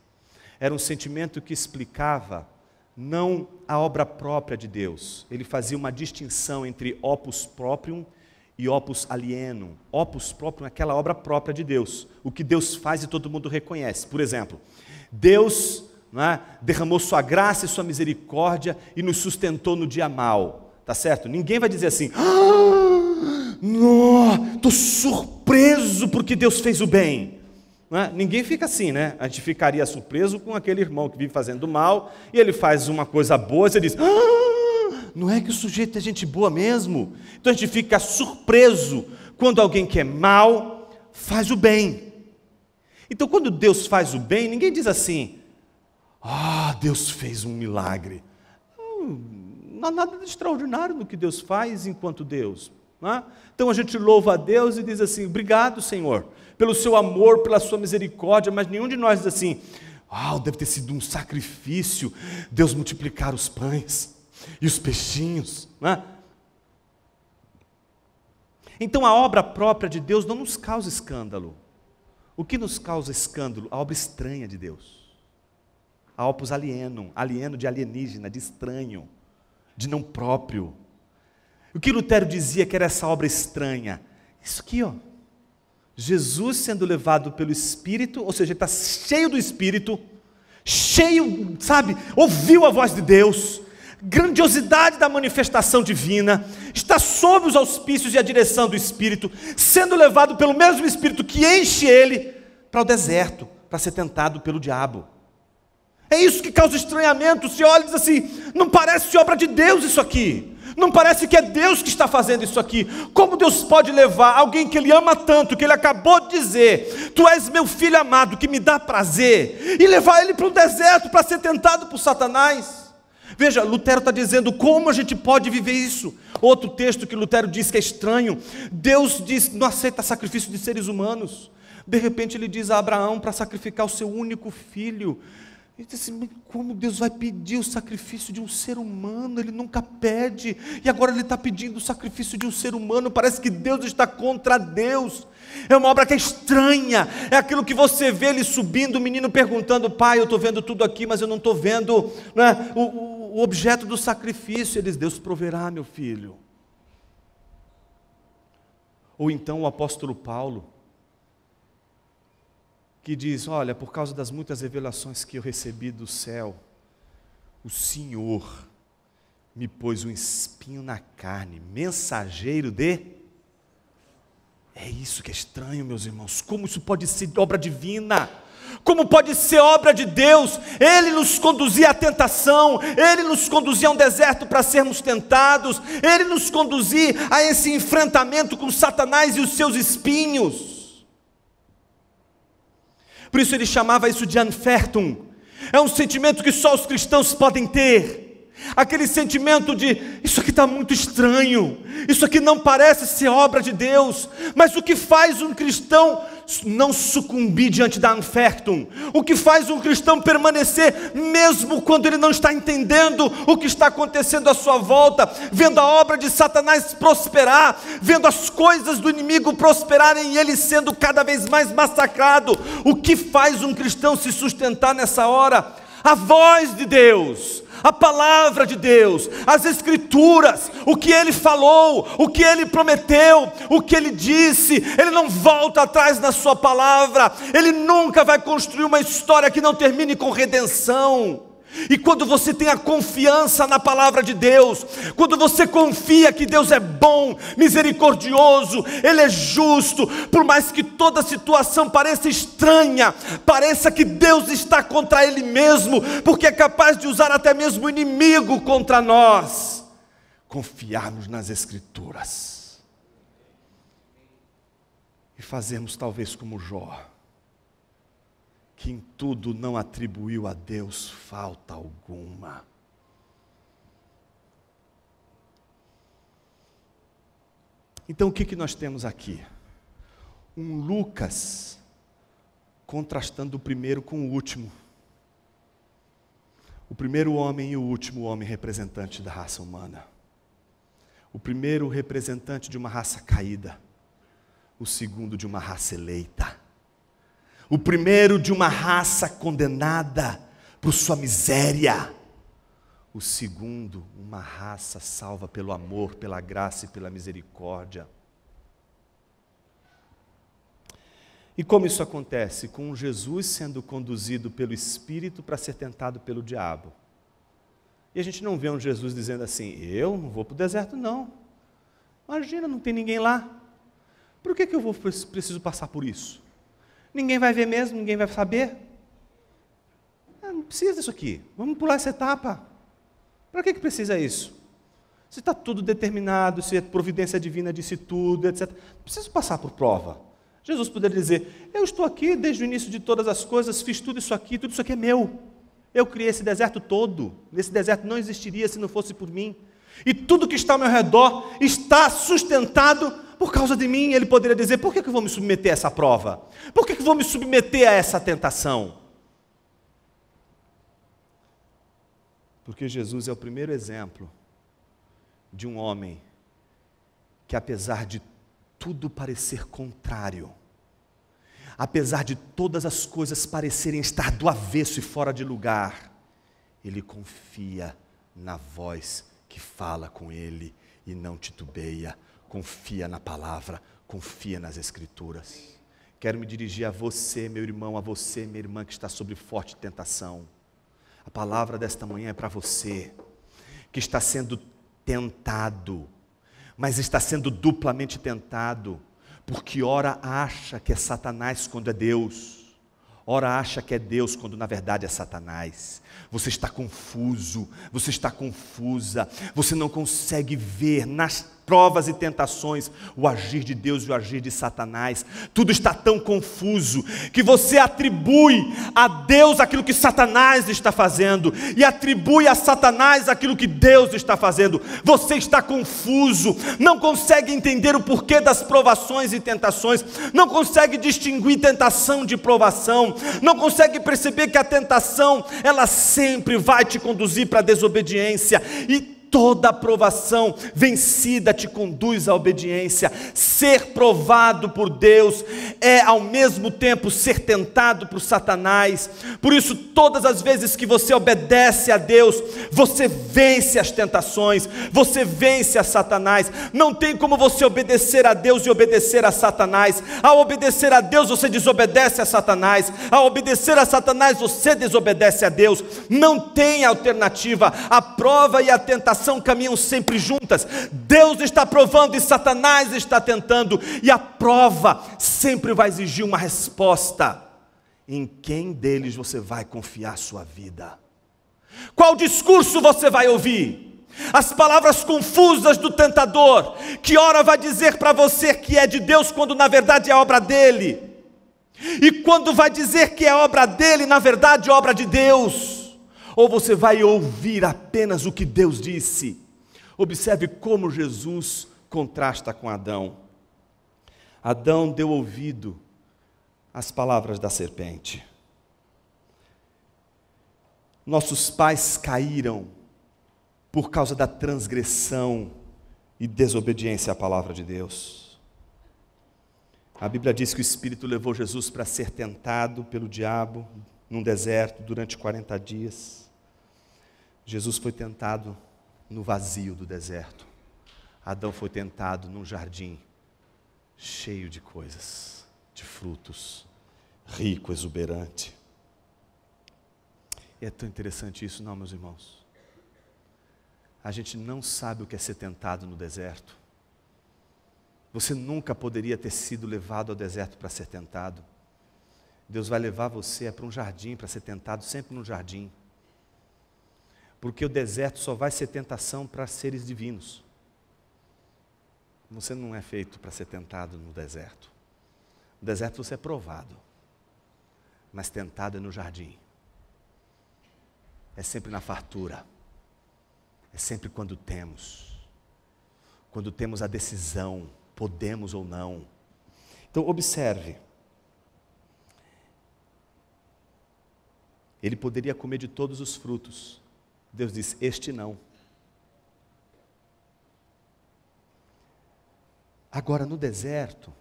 Era um sentimento que explicava não a obra própria de Deus. Ele fazia uma distinção entre opus proprium e opus alienum. Opus proprium é aquela obra própria de Deus, o que Deus faz e todo mundo reconhece. Por exemplo, Deus é, derramou sua graça e sua misericórdia e nos sustentou no dia mal, tá certo? Ninguém vai dizer assim, ah, estou surpreso porque Deus fez o bem. É? Ninguém fica assim, né? A gente ficaria surpreso com aquele irmão que vive fazendo mal e ele faz uma coisa boa e você diz: ah, não é que o sujeito é gente boa mesmo? Então a gente fica surpreso quando alguém que é mal faz o bem. Então quando Deus faz o bem, ninguém diz assim: ah, Deus fez um milagre. Não há nada de extraordinário no que Deus faz enquanto Deus. É? Então a gente louva a Deus e diz assim: obrigado, Senhor pelo seu amor, pela sua misericórdia, mas nenhum de nós diz assim: Uau, deve ter sido um sacrifício Deus multiplicar os pães e os peixinhos. Né? Então a obra própria de Deus não nos causa escândalo. O que nos causa escândalo? A obra estranha de Deus. A opus alienum, alieno de alienígena, de estranho, de não próprio. O que Lutero dizia que era essa obra estranha? Isso aqui, ó. Jesus sendo levado pelo Espírito, ou seja, ele está cheio do Espírito, cheio, sabe, ouviu a voz de Deus, grandiosidade da manifestação divina, está sob os auspícios e a direção do Espírito, sendo levado pelo mesmo Espírito que enche ele para o deserto, para ser tentado pelo diabo. É isso que causa estranhamento. Se olha e diz assim: não parece obra de Deus isso aqui. Não parece que é Deus que está fazendo isso aqui. Como Deus pode levar alguém que ele ama tanto, que ele acabou de dizer, tu és meu filho amado, que me dá prazer, e levar ele para o deserto para ser tentado por Satanás? Veja, Lutero está dizendo como a gente pode viver isso. Outro texto que Lutero diz que é estranho: Deus diz, não aceita sacrifício de seres humanos. De repente ele diz a Abraão para sacrificar o seu único filho. Ele disse assim, mas como Deus vai pedir o sacrifício de um ser humano? Ele nunca pede. E agora ele está pedindo o sacrifício de um ser humano. Parece que Deus está contra Deus. É uma obra que é estranha. É aquilo que você vê ele subindo, o menino perguntando: Pai, eu estou vendo tudo aqui, mas eu não estou vendo né, o, o objeto do sacrifício. Ele diz: Deus proverá, meu filho. Ou então o apóstolo Paulo, que diz: Olha, por causa das muitas revelações que eu recebi do céu, o Senhor me pôs um espinho na carne, mensageiro de. É isso que é estranho, meus irmãos. Como isso pode ser obra divina? Como pode ser obra de Deus? Ele nos conduzia à tentação, ele nos conduzia a um deserto para sermos tentados, ele nos conduzia a esse enfrentamento com Satanás e os seus espinhos. Por isso ele chamava isso de anfertum. É um sentimento que só os cristãos podem ter. Aquele sentimento de isso aqui está muito estranho, isso aqui não parece ser obra de Deus, mas o que faz um cristão não sucumbir diante da anfertum. O que faz um cristão permanecer, mesmo quando ele não está entendendo o que está acontecendo à sua volta, vendo a obra de Satanás prosperar, vendo as coisas do inimigo prosperarem e ele sendo cada vez mais massacrado. O que faz um cristão se sustentar nessa hora? A voz de Deus, a palavra de Deus, as Escrituras, o que ele falou, o que ele prometeu, o que ele disse. Ele não volta atrás na sua palavra, ele nunca vai construir uma história que não termine com redenção. E quando você tem a confiança na palavra de Deus, quando você confia que Deus é bom, misericordioso, Ele é justo, por mais que toda situação pareça estranha, pareça que Deus está contra Ele mesmo, porque é capaz de usar até mesmo o inimigo contra nós, confiarmos nas Escrituras e fazermos talvez como Jó que em tudo não atribuiu a Deus falta alguma. Então o que, que nós temos aqui? Um Lucas contrastando o primeiro com o último. O primeiro homem e o último homem representante da raça humana. O primeiro representante de uma raça caída. O segundo de uma raça eleita o primeiro de uma raça condenada por sua miséria, o segundo, uma raça salva pelo amor, pela graça e pela misericórdia. E como isso acontece? Com Jesus sendo conduzido pelo Espírito para ser tentado pelo diabo. E a gente não vê um Jesus dizendo assim: Eu não vou para o deserto, não. Imagina, não tem ninguém lá. Por que, que eu vou, preciso passar por isso? Ninguém vai ver mesmo, ninguém vai saber. Ah, não precisa disso aqui. Vamos pular essa etapa. Para que, que precisa isso? Se está tudo determinado, se a providência divina disse tudo, etc. Preciso passar por prova. Jesus poderia dizer: Eu estou aqui desde o início de todas as coisas, fiz tudo isso aqui, tudo isso aqui é meu. Eu criei esse deserto todo. Esse deserto não existiria se não fosse por mim. E tudo que está ao meu redor está sustentado por causa de mim, ele poderia dizer: por que, eu vou me submeter a essa prova? Por que eu vou me submeter a essa tentação? Porque Jesus é o primeiro exemplo de um homem que, apesar de tudo parecer contrário, apesar de todas as coisas parecerem estar do avesso e fora de lugar, ele confia na voz que fala com ele e não titubeia confia na palavra, confia nas escrituras. Quero me dirigir a você, meu irmão, a você, minha irmã que está sob forte tentação. A palavra desta manhã é para você que está sendo tentado, mas está sendo duplamente tentado, porque ora acha que é Satanás quando é Deus, ora acha que é Deus quando na verdade é Satanás. Você está confuso, você está confusa, você não consegue ver nas provas e tentações, o agir de Deus e o agir de Satanás. Tudo está tão confuso que você atribui a Deus aquilo que Satanás está fazendo e atribui a Satanás aquilo que Deus está fazendo. Você está confuso, não consegue entender o porquê das provações e tentações, não consegue distinguir tentação de provação, não consegue perceber que a tentação, ela sempre vai te conduzir para a desobediência e toda aprovação vencida te conduz à obediência. Ser provado por Deus é ao mesmo tempo ser tentado por Satanás. Por isso, todas as vezes que você obedece a Deus, você vence as tentações, você vence a Satanás. Não tem como você obedecer a Deus e obedecer a Satanás. Ao obedecer a Deus, você desobedece a Satanás. Ao obedecer a Satanás, você desobedece a Deus. Não tem alternativa. A prova e a tentação salvação caminham sempre juntas. Deus está provando e Satanás está tentando, e a prova sempre vai exigir uma resposta. Em quem deles você vai confiar sua vida? Qual discurso você vai ouvir? As palavras confusas do tentador, que ora vai dizer para você que é de Deus quando na verdade é obra dele, e quando vai dizer que é obra dele, na verdade é obra de Deus ou você vai ouvir apenas o que Deus disse? Observe como Jesus contrasta com Adão. Adão deu ouvido às palavras da serpente. Nossos pais caíram por causa da transgressão e desobediência à palavra de Deus. A Bíblia diz que o Espírito levou Jesus para ser tentado pelo diabo num deserto durante 40 dias. Jesus foi tentado no vazio do deserto. Adão foi tentado num jardim cheio de coisas, de frutos, rico, exuberante. E é tão interessante isso, não, meus irmãos? A gente não sabe o que é ser tentado no deserto. Você nunca poderia ter sido levado ao deserto para ser tentado. Deus vai levar você para um jardim para ser tentado, sempre num jardim. Porque o deserto só vai ser tentação para seres divinos. Você não é feito para ser tentado no deserto. No deserto você é provado, mas tentado é no jardim. É sempre na fartura. É sempre quando temos. Quando temos a decisão, podemos ou não. Então, observe. Ele poderia comer de todos os frutos, Deus diz: Este não. Agora, no deserto,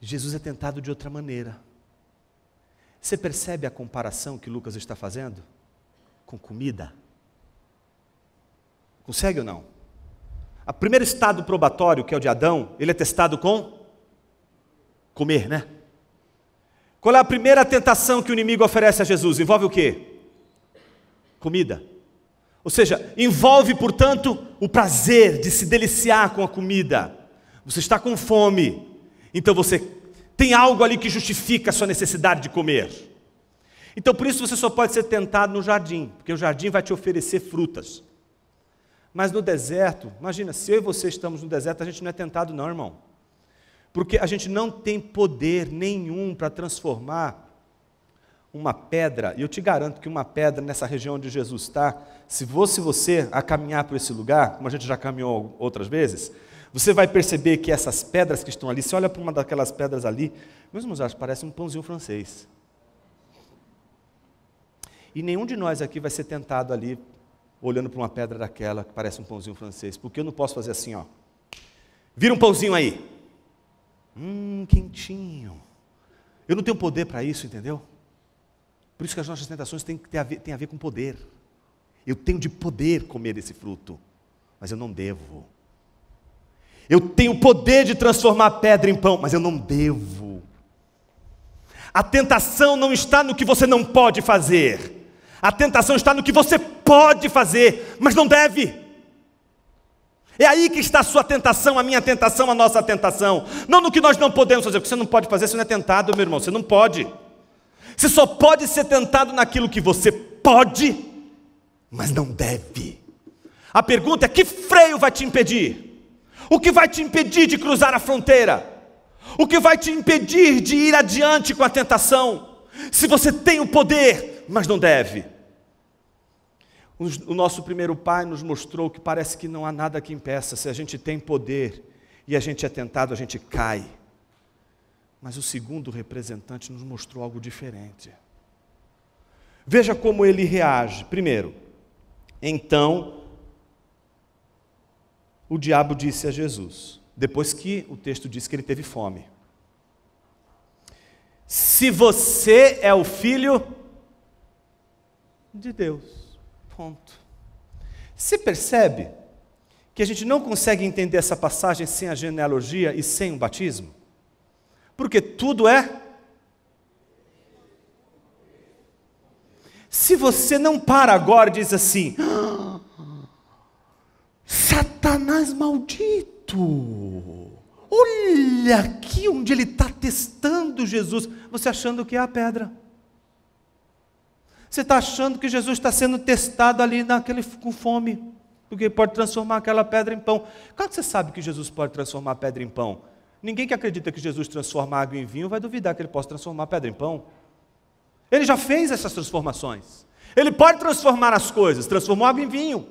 Jesus é tentado de outra maneira. Você percebe a comparação que Lucas está fazendo? Com comida. Consegue ou não? O primeiro estado probatório, que é o de Adão, ele é testado com comer, né? Qual é a primeira tentação que o inimigo oferece a Jesus? Envolve o quê? comida. Ou seja, envolve, portanto, o prazer de se deliciar com a comida. Você está com fome, então você tem algo ali que justifica a sua necessidade de comer. Então, por isso, você só pode ser tentado no jardim, porque o jardim vai te oferecer frutas. Mas no deserto, imagina, se eu e você estamos no deserto, a gente não é tentado, não, irmão. Porque a gente não tem poder nenhum para transformar uma pedra, e eu te garanto que uma pedra nessa região onde Jesus está, se fosse você a caminhar por esse lugar, como a gente já caminhou outras vezes, você vai perceber que essas pedras que estão ali, se olha para uma daquelas pedras ali, meus irmãos, acho parece um pãozinho francês. E nenhum de nós aqui vai ser tentado ali, olhando para uma pedra daquela que parece um pãozinho francês, porque eu não posso fazer assim, ó. Vira um pãozinho aí. Hum, quentinho. Eu não tenho poder para isso, entendeu? Por isso que as nossas tentações têm, a ver, têm a ver com poder. Eu tenho de poder comer esse fruto, mas eu não devo. Eu tenho o poder de transformar pedra em pão, mas eu não devo. A tentação não está no que você não pode fazer. A tentação está no que você pode fazer, mas não deve. É aí que está a sua tentação, a minha tentação, a nossa tentação. Não no que nós não podemos fazer. O que você não pode fazer, você não é tentado, meu irmão. Você não pode. Você só pode ser tentado naquilo que você pode, mas não deve. A pergunta é: que freio vai te impedir? O que vai te impedir de cruzar a fronteira? O que vai te impedir de ir adiante com a tentação? Se você tem o poder, mas não deve. O nosso primeiro pai nos mostrou que parece que não há nada que impeça. Se a gente tem poder e a gente é tentado, a gente cai. Mas o segundo representante nos mostrou algo diferente. Veja como ele reage. Primeiro, então o diabo disse a Jesus, depois que o texto diz que ele teve fome: Se você é o filho de Deus. Ponto. Você percebe que a gente não consegue entender essa passagem sem a genealogia e sem o batismo? porque tudo é. Se você não para agora e diz assim, ah, Satanás maldito, olha aqui onde ele está testando Jesus, você achando que é a pedra. Você está achando que Jesus está sendo testado ali naquele com fome, porque pode transformar aquela pedra em pão. Como você sabe que Jesus pode transformar a pedra em pão? Ninguém que acredita que Jesus transforma água em vinho vai duvidar que ele possa transformar pedra em pão. Ele já fez essas transformações. Ele pode transformar as coisas, transformou água em vinho.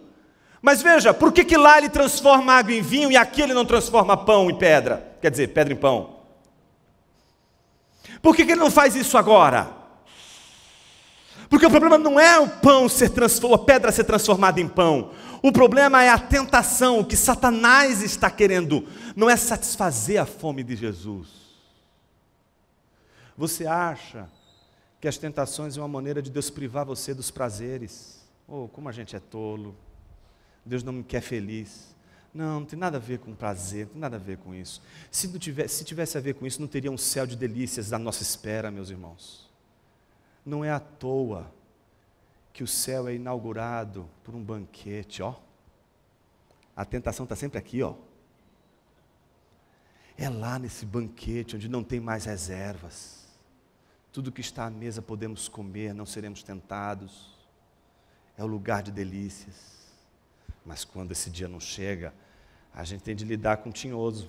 Mas veja, por que, que lá ele transforma água em vinho e aqui ele não transforma pão em pedra? Quer dizer, pedra em pão. Por que, que ele não faz isso agora? Porque o problema não é o pão ser transformado, a pedra ser transformada em pão. O problema é a tentação O que Satanás está querendo, não é satisfazer a fome de Jesus. Você acha que as tentações é uma maneira de Deus privar você dos prazeres? Oh, como a gente é tolo. Deus não me quer feliz. Não, não tem nada a ver com prazer, não tem nada a ver com isso. Se, tivesse, se tivesse a ver com isso, não teria um céu de delícias à nossa espera, meus irmãos. Não é à toa que o céu é inaugurado por um banquete, ó. A tentação está sempre aqui, ó. É lá nesse banquete onde não tem mais reservas. Tudo que está à mesa podemos comer, não seremos tentados. É o lugar de delícias. Mas quando esse dia não chega, a gente tem de lidar com o tinhoso.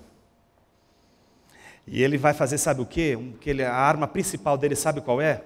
E ele vai fazer, sabe o quê? Um, que ele, a arma principal dele, sabe qual é?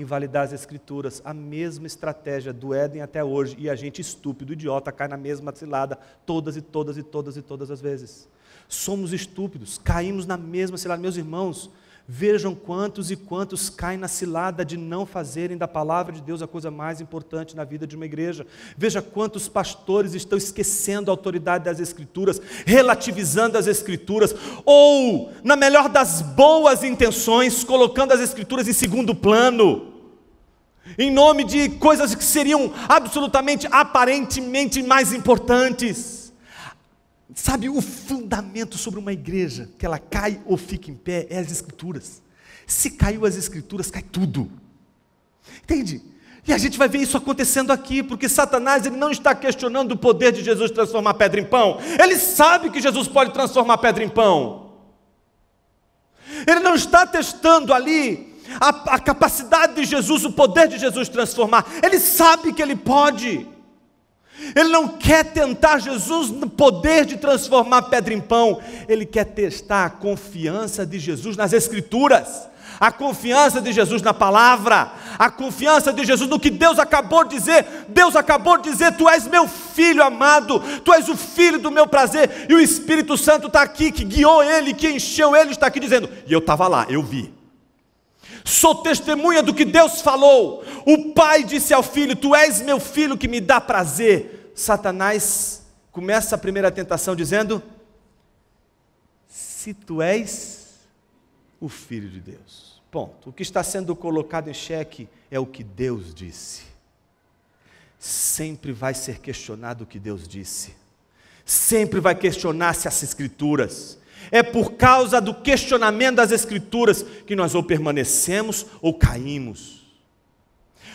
invalidar as escrituras, a mesma estratégia do Éden até hoje, e a gente estúpido, idiota, cai na mesma cilada todas e todas e todas e todas as vezes. Somos estúpidos, caímos na mesma cilada, meus irmãos. Vejam quantos e quantos caem na cilada de não fazerem da palavra de Deus a coisa mais importante na vida de uma igreja. Veja quantos pastores estão esquecendo a autoridade das Escrituras, relativizando as Escrituras, ou, na melhor das boas intenções, colocando as Escrituras em segundo plano em nome de coisas que seriam absolutamente, aparentemente mais importantes. Sabe, o fundamento sobre uma igreja, que ela cai ou fica em pé, é as escrituras. Se caiu as escrituras, cai tudo. Entende? E a gente vai ver isso acontecendo aqui, porque Satanás ele não está questionando o poder de Jesus transformar pedra em pão. Ele sabe que Jesus pode transformar pedra em pão. Ele não está testando ali a, a capacidade de Jesus, o poder de Jesus transformar. Ele sabe que ele pode. Ele não quer tentar Jesus no poder de transformar pedra em pão. Ele quer testar a confiança de Jesus nas Escrituras, a confiança de Jesus na palavra, a confiança de Jesus no que Deus acabou de dizer. Deus acabou de dizer: Tu és meu filho amado, Tu és o filho do meu prazer. E o Espírito Santo está aqui, que guiou ele, que encheu ele, está aqui dizendo: E eu estava lá, eu vi. Sou testemunha do que Deus falou. O pai disse ao filho: Tu és meu filho que me dá prazer. Satanás começa a primeira tentação dizendo: Se tu és o filho de Deus. Ponto. O que está sendo colocado em xeque é o que Deus disse. Sempre vai ser questionado o que Deus disse. Sempre vai questionar-se as escrituras é por causa do questionamento das Escrituras que nós ou permanecemos ou caímos.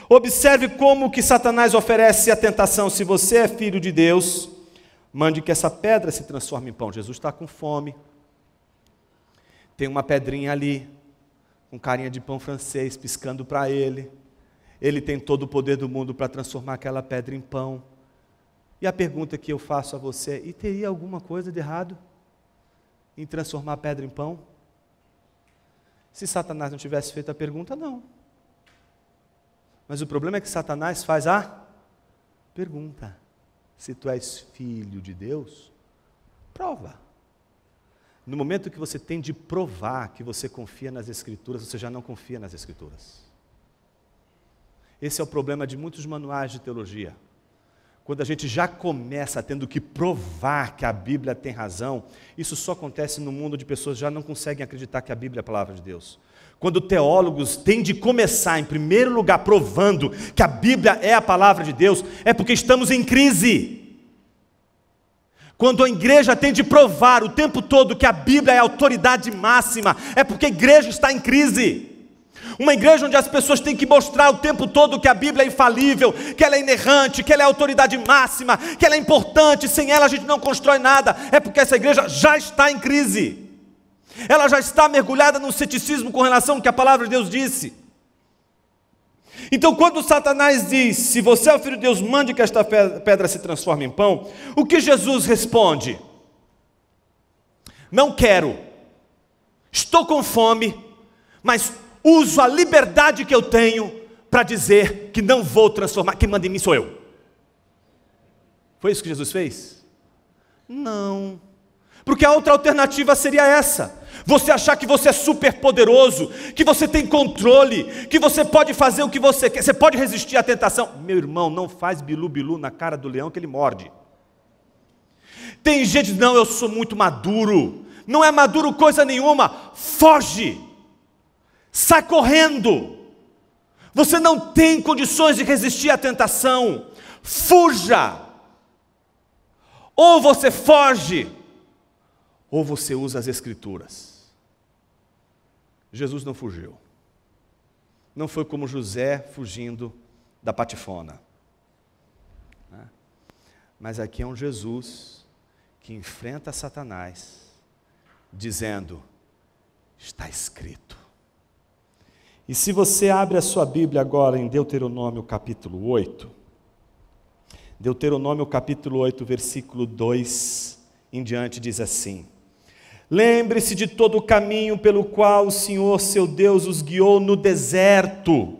Observe como que Satanás oferece a tentação: se você é filho de Deus, mande que essa pedra se transforme em pão. Jesus está com fome, tem uma pedrinha ali, com carinha de pão francês, piscando para ele. Ele tem todo o poder do mundo para transformar aquela pedra em pão. E a pergunta que eu faço a você é: e teria alguma coisa de errado? em transformar pedra em pão? Se Satanás não tivesse feito a pergunta, não. Mas o problema é que Satanás faz a pergunta: se tu és filho de Deus, prova. No momento que você tem de provar que você confia nas Escrituras, você já não confia nas Escrituras. Esse é o problema de muitos manuais de teologia quando a gente já começa tendo que provar que a Bíblia tem razão, isso só acontece no mundo de pessoas já não conseguem acreditar que a Bíblia é a palavra de Deus. Quando teólogos têm de começar, em primeiro lugar, provando que a Bíblia é a palavra de Deus, é porque estamos em crise. Quando a igreja tem de provar o tempo todo que a Bíblia é a autoridade máxima, é porque a igreja está em crise. Uma igreja onde as pessoas têm que mostrar o tempo todo que a Bíblia é infalível, que ela é inerrante, que ela é autoridade máxima, que ela é importante, sem ela a gente não constrói nada. É porque essa igreja já está em crise. Ela já está mergulhada no ceticismo com relação ao que a palavra de Deus disse. Então, quando Satanás diz: Se você é o filho de Deus, mande que esta pedra se transforme em pão, o que Jesus responde? Não quero, estou com fome, mas uso a liberdade que eu tenho para dizer que não vou transformar, quem manda em mim sou eu. Foi isso que Jesus fez? Não. Porque a outra alternativa seria essa: você achar que você é super poderoso, que você tem controle, que você pode fazer o que você quer, você pode resistir à tentação. Meu irmão, não faz bilu-bilu na cara do leão que ele morde. Tem gente, não, eu sou muito maduro. Não é maduro coisa nenhuma, foge sai correndo. Você não tem condições de resistir à tentação. Fuja. Ou você foge, ou você usa as Escrituras. Jesus não fugiu. Não foi como José fugindo da patifona. Né? Mas aqui é um Jesus que enfrenta Satanás, dizendo: está escrito. E se você abre a sua Bíblia agora em Deuteronômio capítulo 8, Deuteronômio capítulo 8, versículo 2 em diante diz assim: Lembre-se de todo o caminho pelo qual o Senhor seu Deus os guiou no deserto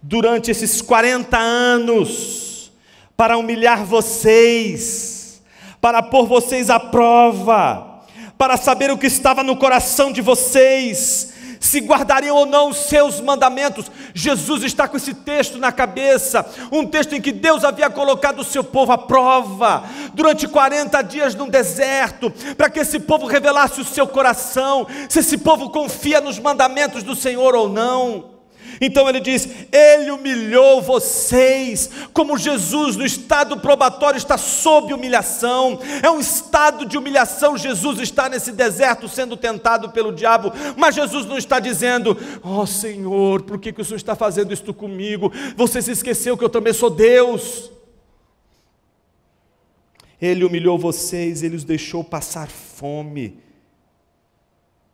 durante esses 40 anos para humilhar vocês, para pôr vocês à prova, para saber o que estava no coração de vocês se guardariam ou não os seus mandamentos. Jesus está com esse texto na cabeça, um texto em que Deus havia colocado o seu povo à prova, durante 40 dias no deserto, para que esse povo revelasse o seu coração, se esse povo confia nos mandamentos do Senhor ou não. Então ele diz: Ele humilhou vocês, como Jesus no estado probatório está sob humilhação. É um estado de humilhação. Jesus está nesse deserto sendo tentado pelo diabo, mas Jesus não está dizendo: Ó oh, Senhor, por que, que o Senhor está fazendo isto comigo? Você se esqueceu que eu também sou Deus. Ele humilhou vocês, ele os deixou passar fome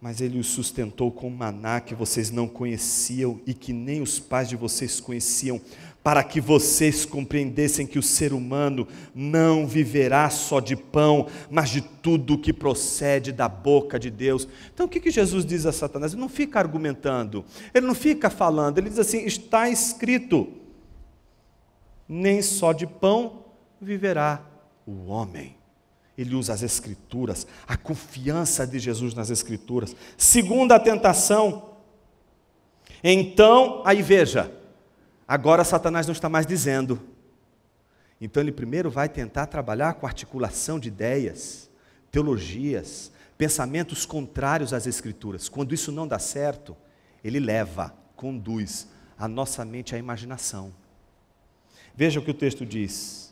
mas ele os sustentou com maná que vocês não conheciam e que nem os pais de vocês conheciam, para que vocês compreendessem que o ser humano não viverá só de pão, mas de tudo o que procede da boca de Deus. Então o que, que Jesus diz a Satanás? Ele não fica argumentando, ele não fica falando, ele diz assim: está escrito, nem só de pão viverá o homem ele usa as Escrituras, a confiança de Jesus nas Escrituras. Segunda tentação. Então, aí veja, agora Satanás não está mais dizendo. Então, ele primeiro vai tentar trabalhar com articulação de ideias, teologias, pensamentos contrários às Escrituras. Quando isso não dá certo, ele leva, conduz a nossa mente à imaginação. Veja o que o texto diz.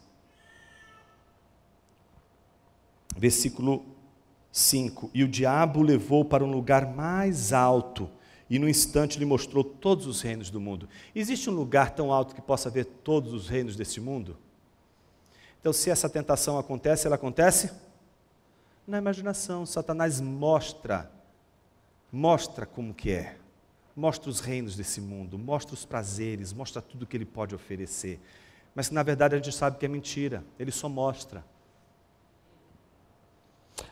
versículo 5: E o diabo o levou para um lugar mais alto, e no instante lhe mostrou todos os reinos do mundo. Existe um lugar tão alto que possa ver todos os reinos desse mundo? Então, se essa tentação acontece, ela acontece na imaginação. Satanás mostra, mostra como que é, mostra os reinos desse mundo, mostra os prazeres, mostra tudo que ele pode oferecer. Mas na verdade a gente sabe que é mentira, ele só mostra.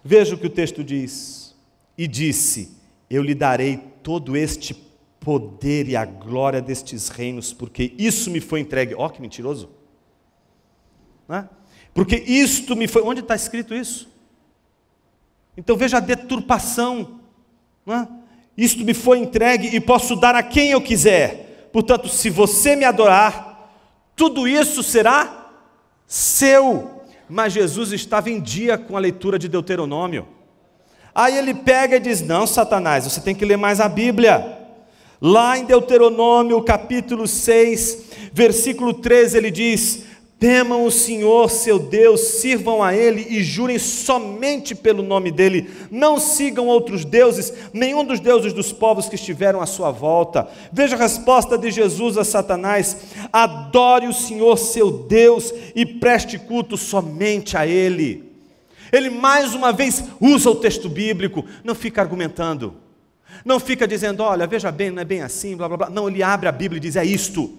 Veja o que o texto diz. E disse: Eu lhe darei todo este poder e a glória destes reinos, porque isso me foi entregue. Ó, oh, que mentiroso! É? Porque isto me foi. Onde está escrito isso? Então veja a deturpação. É? Isto me foi entregue e posso dar a quem eu quiser. Portanto, se você me adorar, tudo isso será seu mas Jesus estava em dia com a leitura de Deuteronômio. Aí ele pega e diz: Não, Satanás, você tem que ler mais a Bíblia. Lá em Deuteronômio, capítulo 6, versículo 13, ele diz: Temam o Senhor, seu Deus, sirvam a Ele e jurem somente pelo nome dEle. Não sigam outros deuses, nenhum dos deuses dos povos que estiveram à sua volta. Veja a resposta de Jesus a Satanás: adore o Senhor, seu Deus, e preste culto somente a Ele. Ele mais uma vez usa o texto bíblico, não fica argumentando, não fica dizendo, olha, veja bem, não é bem assim, blá blá blá. Não, ele abre a Bíblia e diz: é isto.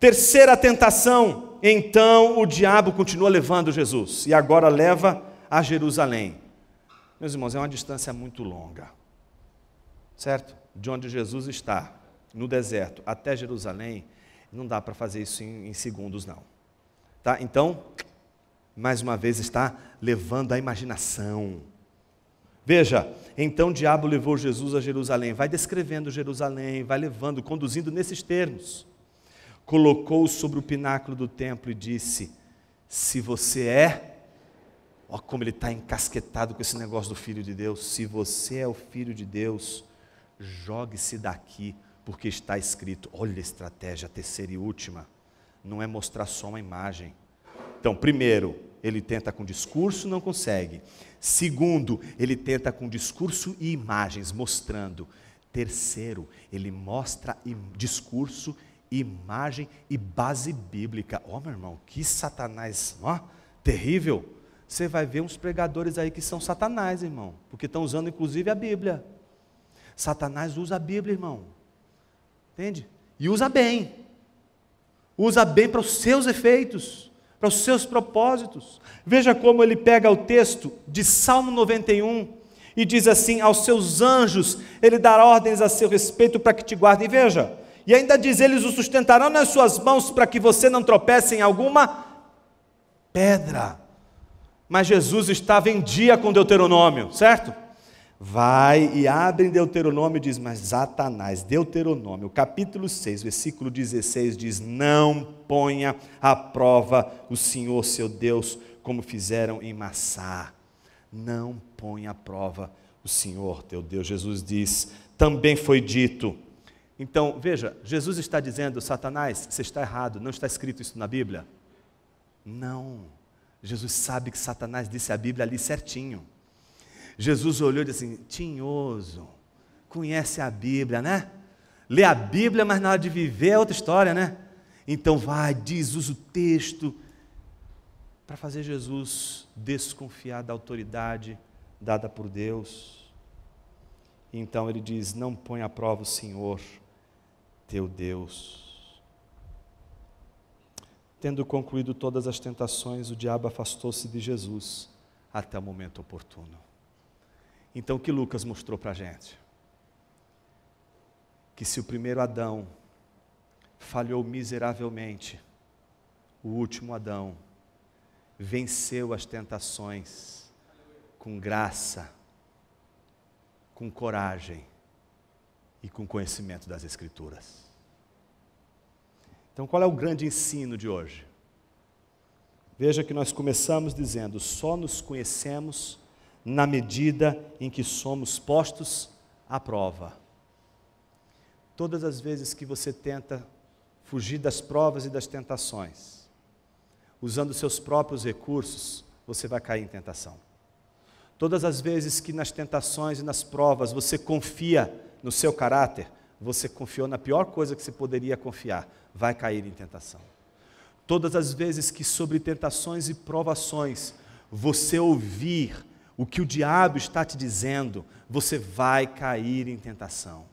Terceira tentação. Então o diabo continua levando Jesus e agora leva a Jerusalém. Meus irmãos, é uma distância muito longa, certo? De onde Jesus está, no deserto, até Jerusalém, não dá para fazer isso em, em, segundos, não. Tá? Então, mais uma vez, está levando a imaginação. Veja, então o diabo levou Jesus a Jerusalém, vai descrevendo Jerusalém, vai levando, conduzindo nesses termos colocou sobre o pináculo do templo e disse: Se você é, ó, como ele está encasquetado com esse negócio do filho de Deus, se você é o filho de Deus, jogue-se daqui, porque está escrito: olha a estratégia, a terceira e última, não é mostrar só uma imagem. Então, primeiro, ele tenta com discurso, não consegue. Segundo, ele tenta com discurso e imagens, mostrando. Terceiro, ele mostra discurso e imagem e base bíblica. Ó, oh, meu irmão, que satanás, ó, oh, terrível. Você vai ver uns pregadores aí que são satanás, irmão, porque estão usando inclusive a Bíblia. Satanás usa a Bíblia, irmão. Entende? E usa bem. Usa bem para os seus efeitos, para os seus propósitos. Veja como ele pega o texto de Salmo 91 e diz assim: Aos seus anjos ele dará ordens a seu respeito para que te guardem. Veja, e ainda diz: Eles o sustentarão nas suas mãos para que você não tropece em alguma pedra. Mas Jesus estava em dia com Deuteronômio, certo? Vai e abre em Deuteronômio e diz: Mas Satanás, Deuteronômio, capítulo 6, versículo 16 diz: Não ponha à prova o Senhor seu Deus, como fizeram em Massá. Não ponha à prova o Senhor teu Deus. Jesus diz: Também foi dito então, veja, Jesus está dizendo, Satanás, você está errado, não está escrito isso na Bíblia? Não. Jesus sabe que Satanás disse a Bíblia ali certinho. Jesus olhou e disse assim: Tinhoso, conhece a Bíblia, né? Lê a Bíblia, mas na hora de viver é outra história, né? Então vai, diz, usa o texto para fazer Jesus desconfiar da autoridade dada por Deus. Então ele diz: Não põe à prova o Senhor, teu Deus. Tendo concluído todas as tentações, o diabo afastou-se de Jesus até o momento oportuno. Então, o que Lucas mostrou para a gente? Que se o primeiro Adão falhou miseravelmente, o último Adão venceu as tentações com graça, com coragem e com conhecimento das Escrituras. Então, qual é o grande ensino de hoje? Veja que nós começamos dizendo: só nos conhecemos na medida em que somos postos à prova. Todas as vezes que você tenta fugir das provas e das tentações, usando seus próprios recursos, você vai cair em tentação. Todas as vezes que nas tentações e nas provas você confia no seu caráter, você confiou na pior coisa que você poderia confiar, vai cair em tentação. Todas as vezes que sobre tentações e provações você ouvir o que o diabo está te dizendo, você vai cair em tentação.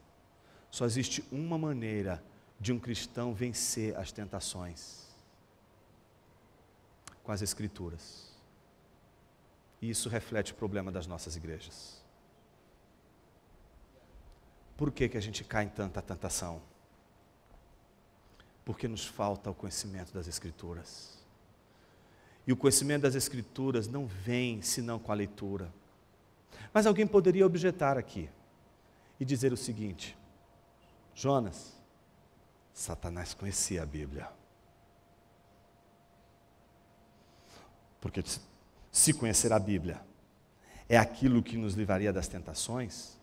Só existe uma maneira de um cristão vencer as tentações com as Escrituras. E isso reflete o problema das nossas igrejas. Por que, que a gente cai em tanta tentação? Porque nos falta o conhecimento das Escrituras. E o conhecimento das Escrituras não vem senão com a leitura. Mas alguém poderia objetar aqui e dizer o seguinte: Jonas, Satanás conhecia a Bíblia. Porque se conhecer a Bíblia é aquilo que nos livraria das tentações,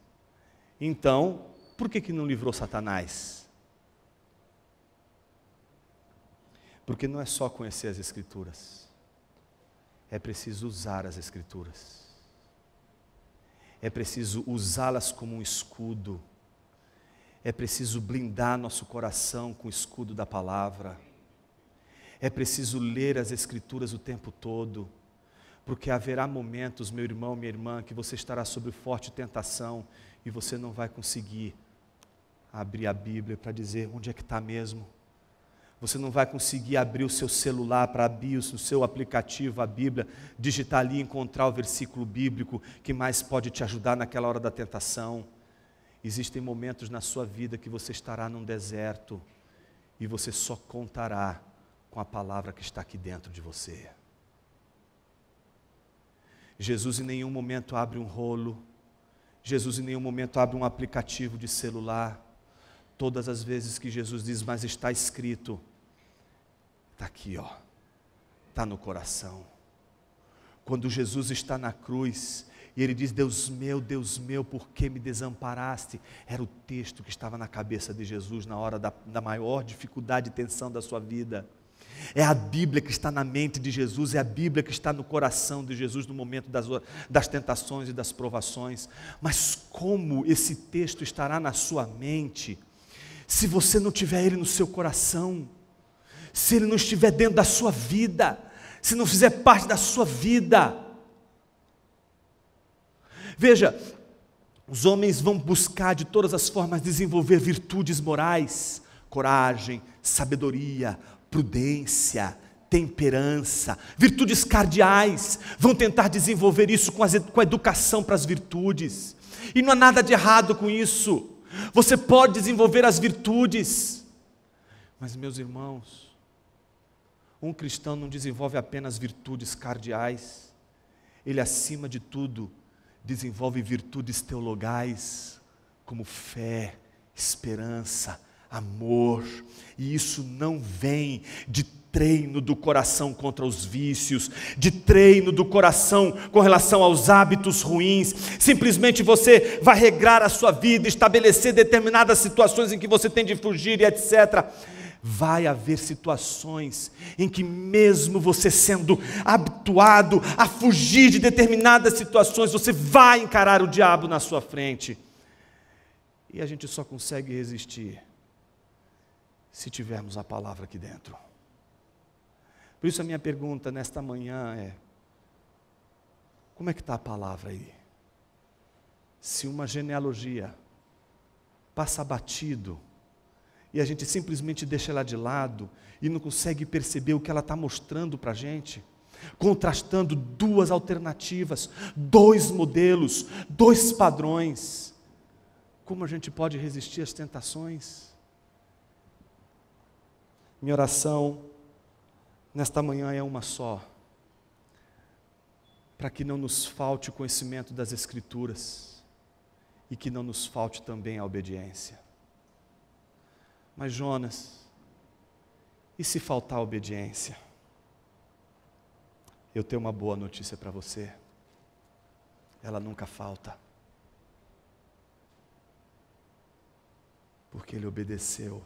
então, por que, que não livrou Satanás? Porque não é só conhecer as Escrituras, é preciso usar as Escrituras, é preciso usá-las como um escudo, é preciso blindar nosso coração com o escudo da palavra, é preciso ler as Escrituras o tempo todo, porque haverá momentos, meu irmão, minha irmã, que você estará sob forte tentação e você não vai conseguir abrir a Bíblia para dizer onde é que está mesmo. Você não vai conseguir abrir o seu celular para abrir o seu aplicativo, a Bíblia, digitar ali e encontrar o versículo bíblico que mais pode te ajudar naquela hora da tentação. Existem momentos na sua vida que você estará num deserto e você só contará com a palavra que está aqui dentro de você. Jesus em nenhum momento abre um rolo, Jesus em nenhum momento abre um aplicativo de celular. Todas as vezes que Jesus diz, mas está escrito, está aqui, ó, está no coração. Quando Jesus está na cruz e ele diz: Deus meu, Deus meu, por que me desamparaste? Era o texto que estava na cabeça de Jesus na hora da, da maior dificuldade e tensão da sua vida. É a Bíblia que está na mente de Jesus, é a Bíblia que está no coração de Jesus no momento das, das tentações e das provações. Mas como esse texto estará na sua mente se você não tiver ele no seu coração? Se ele não estiver dentro da sua vida? Se não fizer parte da sua vida? Veja, os homens vão buscar de todas as formas desenvolver virtudes morais, coragem, sabedoria, prudência, temperança, virtudes cardeais. Vão tentar desenvolver isso com, as, com a educação para as virtudes. E não há nada de errado com isso. Você pode desenvolver as virtudes. Mas, meus irmãos, um cristão não desenvolve apenas virtudes cardeais. Ele, acima de tudo, desenvolve virtudes teologais, como fé, esperança, amor. E isso não vem de treino do coração contra os vícios, de treino do coração com relação aos hábitos ruins. Simplesmente você vai regrar a sua vida, estabelecer determinadas situações em que você tem de fugir e etc. Vai haver situações em que, mesmo você sendo habituado a fugir de determinadas situações, você vai encarar o diabo na sua frente. E a gente só consegue resistir se tivermos a palavra aqui dentro. Por isso a minha pergunta nesta manhã é: como é que está a palavra aí? Se uma genealogia passa batido e a gente simplesmente deixa ela de lado e não consegue perceber o que ela está mostrando para a gente, contrastando duas alternativas, dois modelos, dois padrões, como a gente pode resistir às tentações? Minha oração nesta manhã é uma só. Para que não nos falte o conhecimento das Escrituras e que não nos falte também a obediência. Mas Jonas, e se faltar a obediência? Eu tenho uma boa notícia para você. Ela nunca falta. Porque ele obedeceu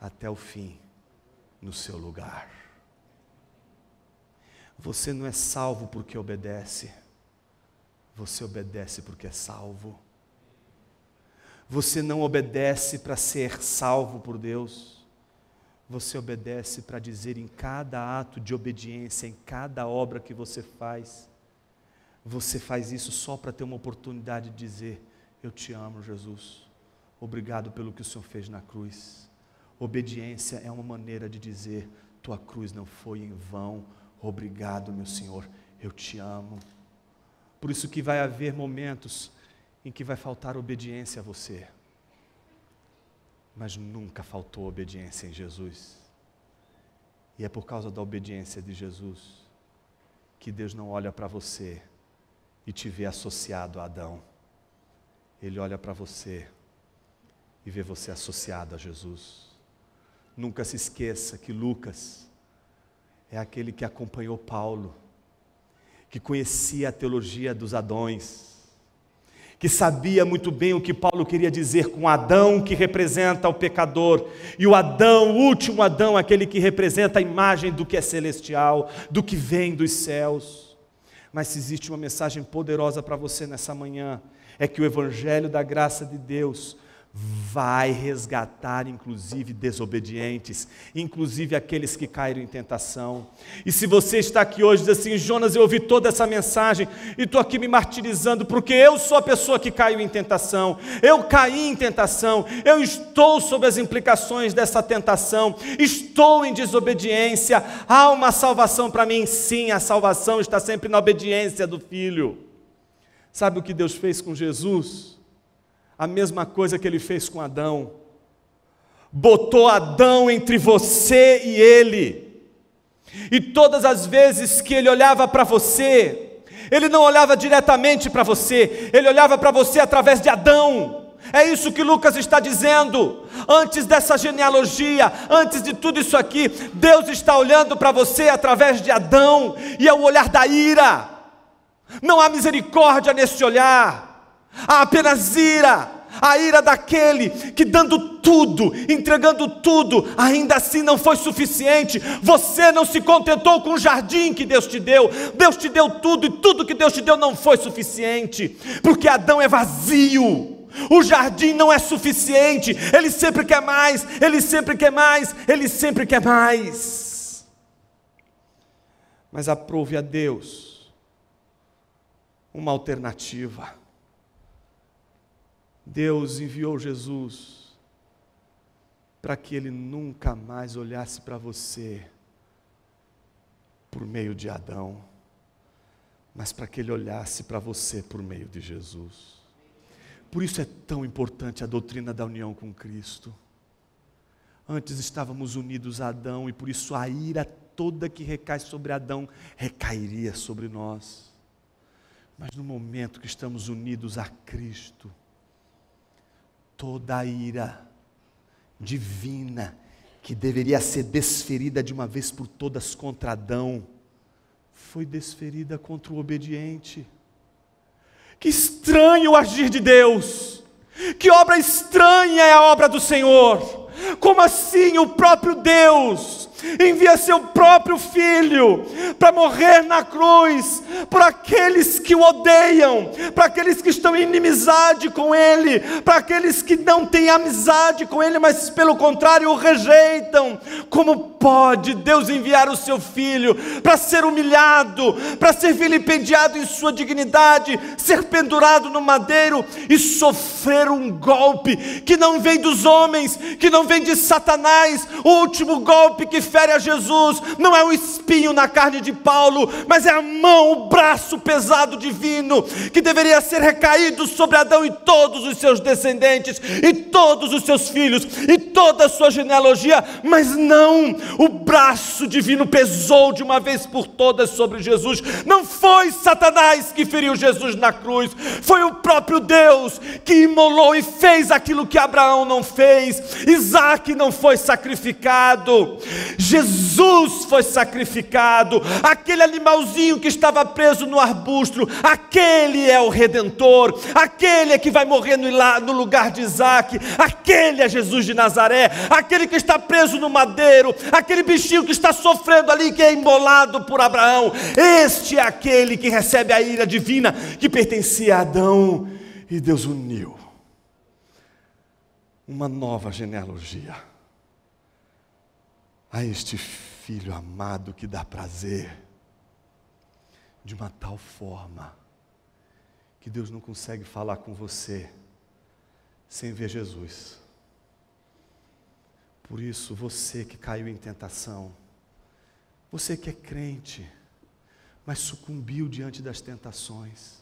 até o fim no seu lugar. Você não é salvo porque obedece, você obedece porque é salvo. Você não obedece para ser salvo por Deus, você obedece para dizer em cada ato de obediência, em cada obra que você faz, você faz isso só para ter uma oportunidade de dizer: Eu te amo, Jesus. Obrigado pelo que o Senhor fez na cruz. Obediência é uma maneira de dizer: tua cruz não foi em vão. Obrigado, meu Senhor, eu te amo. Por isso que vai haver momentos em que vai faltar obediência a você. Mas nunca faltou obediência em Jesus. E é por causa da obediência de Jesus que Deus não olha para você e te vê associado a Adão. Ele olha para você e vê você associado a Jesus. Nunca se esqueça que Lucas é aquele que acompanhou Paulo, que conhecia a teologia dos Adões, que sabia muito bem o que Paulo queria dizer com Adão, que representa o pecador, e o Adão, o último Adão, aquele que representa a imagem do que é celestial, do que vem dos céus. Mas se existe uma mensagem poderosa para você nessa manhã, é que o Evangelho da graça de Deus vai resgatar inclusive desobedientes, inclusive aqueles que caíram em tentação. E se você está aqui hoje diz assim, Jonas, eu ouvi toda essa mensagem e estou aqui me martirizando porque eu sou a pessoa que caiu em tentação, eu caí em tentação, eu estou sob as implicações dessa tentação, estou em desobediência, há uma salvação para mim, sim, a salvação está sempre na obediência do Filho. Sabe o que Deus fez com Jesus? a mesma coisa que ele fez com Adão. Botou Adão entre você e ele. E todas as vezes que ele olhava para você, ele não olhava diretamente para você, ele olhava para você através de Adão. É isso que Lucas está dizendo. Antes dessa genealogia, antes de tudo isso aqui, Deus está olhando para você através de Adão, e é o olhar da ira. Não há misericórdia nesse olhar há apenas ira, a ira daquele que, dando tudo, entregando tudo, ainda assim não foi suficiente. Você não se contentou com o jardim que Deus te deu. Deus te deu tudo e tudo que Deus te deu não foi suficiente, porque Adão é vazio. O jardim não é suficiente, ele sempre quer mais, ele sempre quer mais, ele sempre quer mais. Mas aprove a Deus uma alternativa Deus enviou Jesus para que ele nunca mais olhasse para você por meio de Adão, mas para que ele olhasse para você por meio de Jesus. Por isso é tão importante a doutrina da união com Cristo. Antes estávamos unidos a Adão e por isso a ira toda que recai sobre Adão recairia sobre nós. Mas no momento que estamos unidos a Cristo, toda a ira divina que deveria ser desferida de uma vez por todas contra Adão, foi desferida contra o obediente. Que estranho o agir de Deus! Que obra estranha é a obra do Senhor! Como assim o próprio Deus envia seu próprio filho para morrer na cruz, para aqueles que o odeiam, para aqueles que estão em inimizade com ele, para aqueles que não têm amizade com ele, mas pelo contrário o rejeitam. Como pode Deus enviar o seu filho para ser humilhado, para ser vilipendiado em sua dignidade, ser pendurado no madeiro e sofrer um golpe que não vem dos homens, que não vem de Satanás, o último golpe que fere a Jesus não é um espinho na carne de Paulo, mas é a mão, o braço pesado divino que deveria ser recaído sobre Adão e todos os seus descendentes, e todos os seus filhos, e toda a sua genealogia, mas não, o braço divino pesou de uma vez por todas sobre Jesus. Não foi Satanás que feriu Jesus na cruz, foi o próprio Deus que imolou e fez aquilo que Abraão não fez, Isaac não foi sacrificado. Jesus foi sacrificado, aquele animalzinho que estava preso no arbusto, aquele é o redentor, aquele é que vai morrer no lugar de Isaac, aquele é Jesus de Nazaré, aquele que está preso no madeiro, aquele bichinho que está sofrendo ali, que é embolado por Abraão, este é aquele que recebe a ira divina que pertencia a Adão, e Deus uniu uma nova genealogia a este filho amado que dá prazer de uma tal forma que Deus não consegue falar com você sem ver Jesus. Por isso, você que caiu em tentação, você que é crente, mas sucumbiu diante das tentações,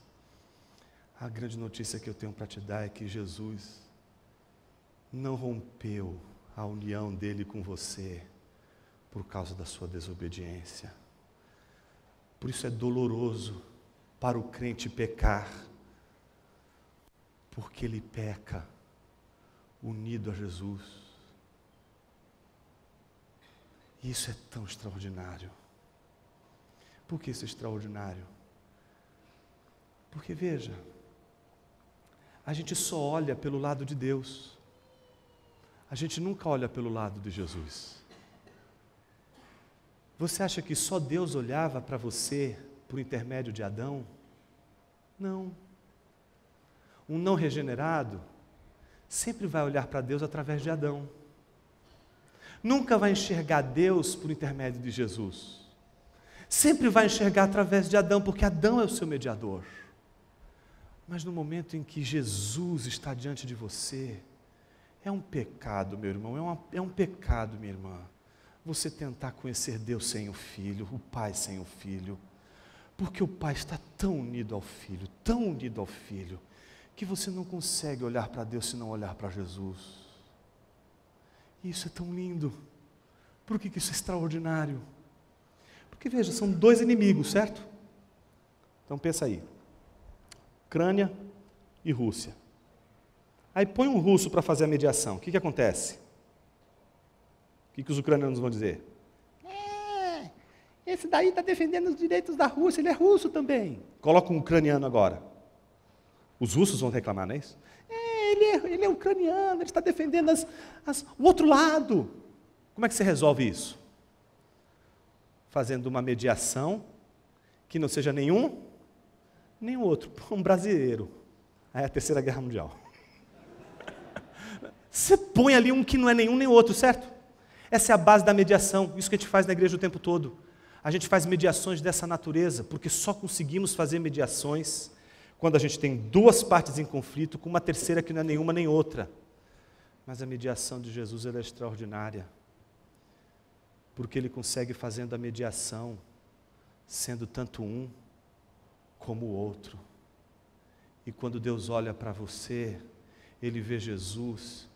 a grande notícia que eu tenho para te dar é que Jesus não rompeu a união dele com você por causa da sua desobediência. Por isso é doloroso para o crente pecar, porque ele peca unido a Jesus. E isso é tão extraordinário. Por que isso é extraordinário? Porque veja, a gente só olha pelo lado de Deus, a gente nunca olha pelo lado de Jesus. Você acha que só Deus olhava para você por intermédio de Adão? Não. Um não regenerado sempre vai olhar para Deus através de Adão. Nunca vai enxergar Deus por intermédio de Jesus. Sempre vai enxergar através de Adão, porque Adão é o seu mediador. Mas no momento em que Jesus está diante de você, é um pecado, meu irmão, é, uma, é um pecado, minha irmã você tentar conhecer Deus sem o filho, o pai sem o filho. Porque o pai está tão unido ao filho, tão unido ao filho, que você não consegue olhar para Deus se não olhar para Jesus. E isso é tão lindo. Por que, que isso é extraordinário? Porque veja, são dois inimigos, certo? Então pensa aí. Ucrânia e Rússia. Aí põe um russo para fazer a mediação. O que, que acontece? que, que os ucranianos vão dizer? É, esse daí está defendendo os direitos da Rússia, ele é russo também. Coloca um ucraniano agora. Os russos vão reclamar, não é isso? É, ele é, ele é ucraniano, ele está defendendo as, as, o outro lado. Como é que você resolve isso? Fazendo uma mediação que não seja nenhum, nem outro. Um brasileiro. Aí é a Terceira Guerra Mundial. Você põe ali um que não é nenhum nem outro, certo? Essa é a base da mediação, isso que a gente faz na igreja o tempo todo. A gente faz mediações dessa natureza, porque só conseguimos fazer mediações quando a gente tem duas partes em conflito, com uma terceira que não é nenhuma nem outra. Mas a mediação de Jesus é extraordinária, porque ele consegue fazendo a mediação, sendo tanto um como o outro. E quando Deus olha para você, ele vê Jesus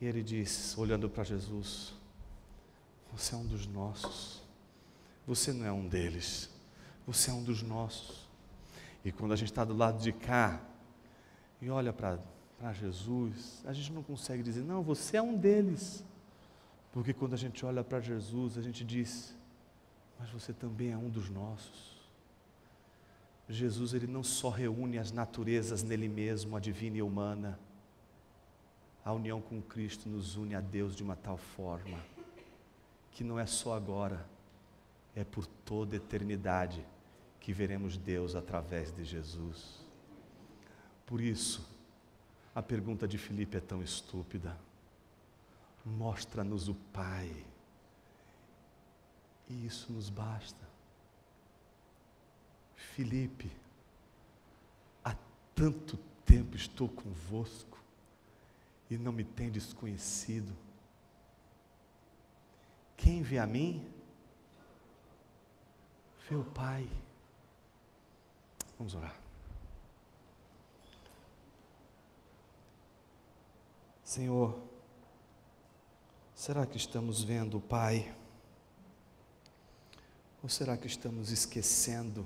e ele diz, olhando para Jesus: Você é um dos nossos. Você não é um deles. Você é um dos nossos. E quando a gente está do lado de cá e olha para Jesus, a gente não consegue dizer, não, você é um deles. Porque quando a gente olha para Jesus, a gente diz, mas você também é um dos nossos. Jesus, ele não só reúne as naturezas nele mesmo, a divina e a humana, a união com Cristo nos une a Deus de uma tal forma que não é só agora, é por toda eternidade que veremos Deus através de Jesus. Por isso, a pergunta de Filipe é tão estúpida. Mostra-nos o Pai. E isso nos basta. Filipe, há tanto tempo estou convosco e não me tem desconhecido. Quem vê a mim, vê o Pai. Vamos orar. Senhor, será que estamos vendo o Pai? Ou será que estamos esquecendo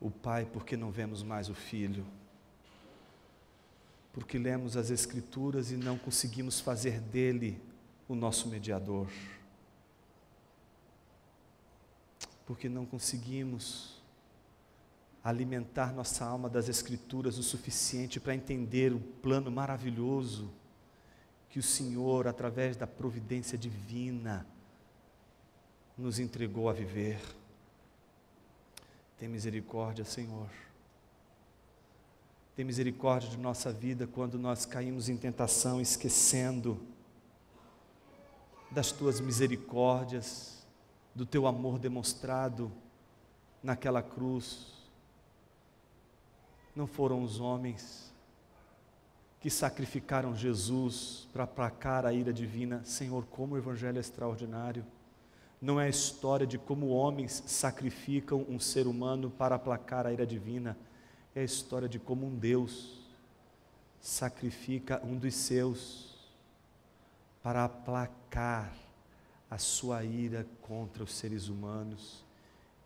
o Pai porque não vemos mais o Filho? porque lemos as Escrituras e não conseguimos fazer dele o nosso mediador. Porque não conseguimos alimentar nossa alma das Escrituras o suficiente para entender o plano maravilhoso que o Senhor, através da providência divina, nos entregou a viver. Tem misericórdia, Senhor. Tem misericórdia de nossa vida quando nós caímos em tentação, esquecendo das tuas misericórdias, do teu amor demonstrado naquela cruz. Não foram os homens que sacrificaram Jesus para aplacar a ira divina. Senhor, como o evangelho é extraordinário não é a história de como homens sacrificam um ser humano para aplacar a ira divina, é a história de como um Deus sacrifica um dos seus para aplacar a sua ira contra os seres humanos.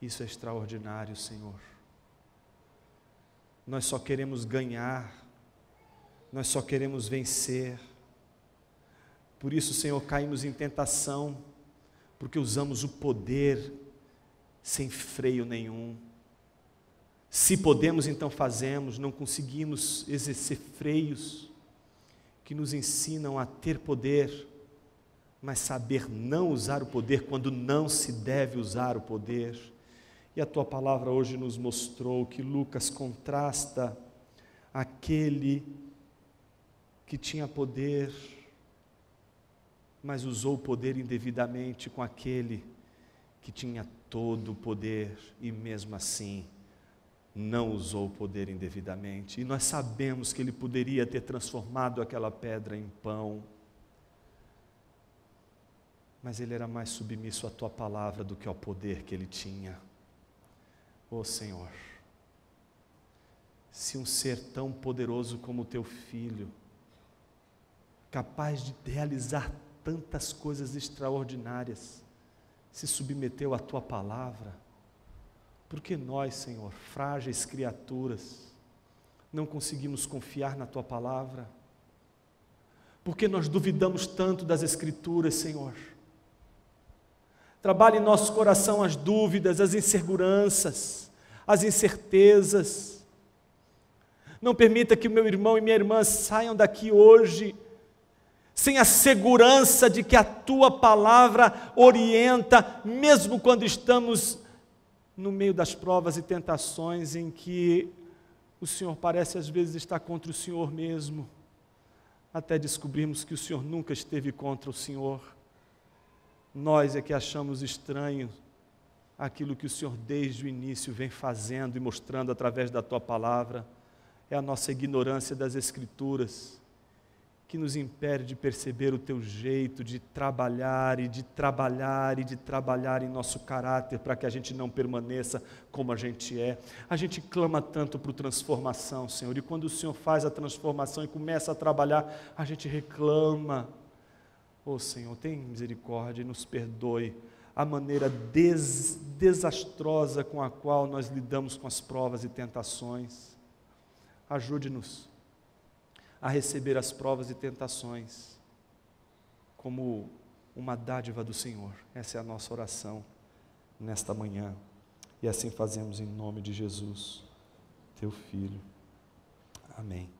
Isso é extraordinário, Senhor. Nós só queremos ganhar, nós só queremos vencer. Por isso, Senhor, caímos em tentação, porque usamos o poder sem freio nenhum se podemos, então fazemos, não conseguimos exercer freios que nos ensinam a ter poder, mas saber não usar o poder quando não se deve usar o poder. E a tua palavra hoje nos mostrou que Lucas contrasta aquele que tinha poder, mas usou o poder indevidamente com aquele que tinha todo o poder e mesmo assim não usou o poder indevidamente. E nós sabemos que ele poderia ter transformado aquela pedra em pão. Mas ele era mais submisso à tua palavra do que ao poder que ele tinha. Ô oh, Senhor, se um ser tão poderoso como o teu filho, capaz de realizar tantas coisas extraordinárias, se submeteu à tua palavra, porque nós, Senhor, frágeis criaturas, não conseguimos confiar na tua palavra? Porque nós duvidamos tanto das Escrituras, Senhor? Trabalhe em nosso coração as dúvidas, as inseguranças, as incertezas. Não permita que o meu irmão e minha irmã saiam daqui hoje sem a segurança de que a tua palavra orienta, mesmo quando estamos no meio das provas e tentações em que o Senhor parece às vezes estar contra o Senhor mesmo, até descobrirmos que o Senhor nunca esteve contra o Senhor. Nós é que achamos estranho aquilo que o Senhor desde o início vem fazendo e mostrando através da tua palavra. É a nossa ignorância das Escrituras que nos impede de perceber o teu jeito de trabalhar e de trabalhar e de trabalhar em nosso caráter para que a gente não permaneça como a gente é. A gente clama tanto por transformação, Senhor, e quando o Senhor faz a transformação e começa a trabalhar, a gente reclama. Oh Senhor, tem misericórdia e nos perdoe a maneira des desastrosa com a qual nós lidamos com as provas e tentações. Ajude-nos a receber as provas e tentações como uma dádiva do Senhor. Essa é a nossa oração nesta manhã. E assim fazemos em nome de Jesus, teu filho. Amém.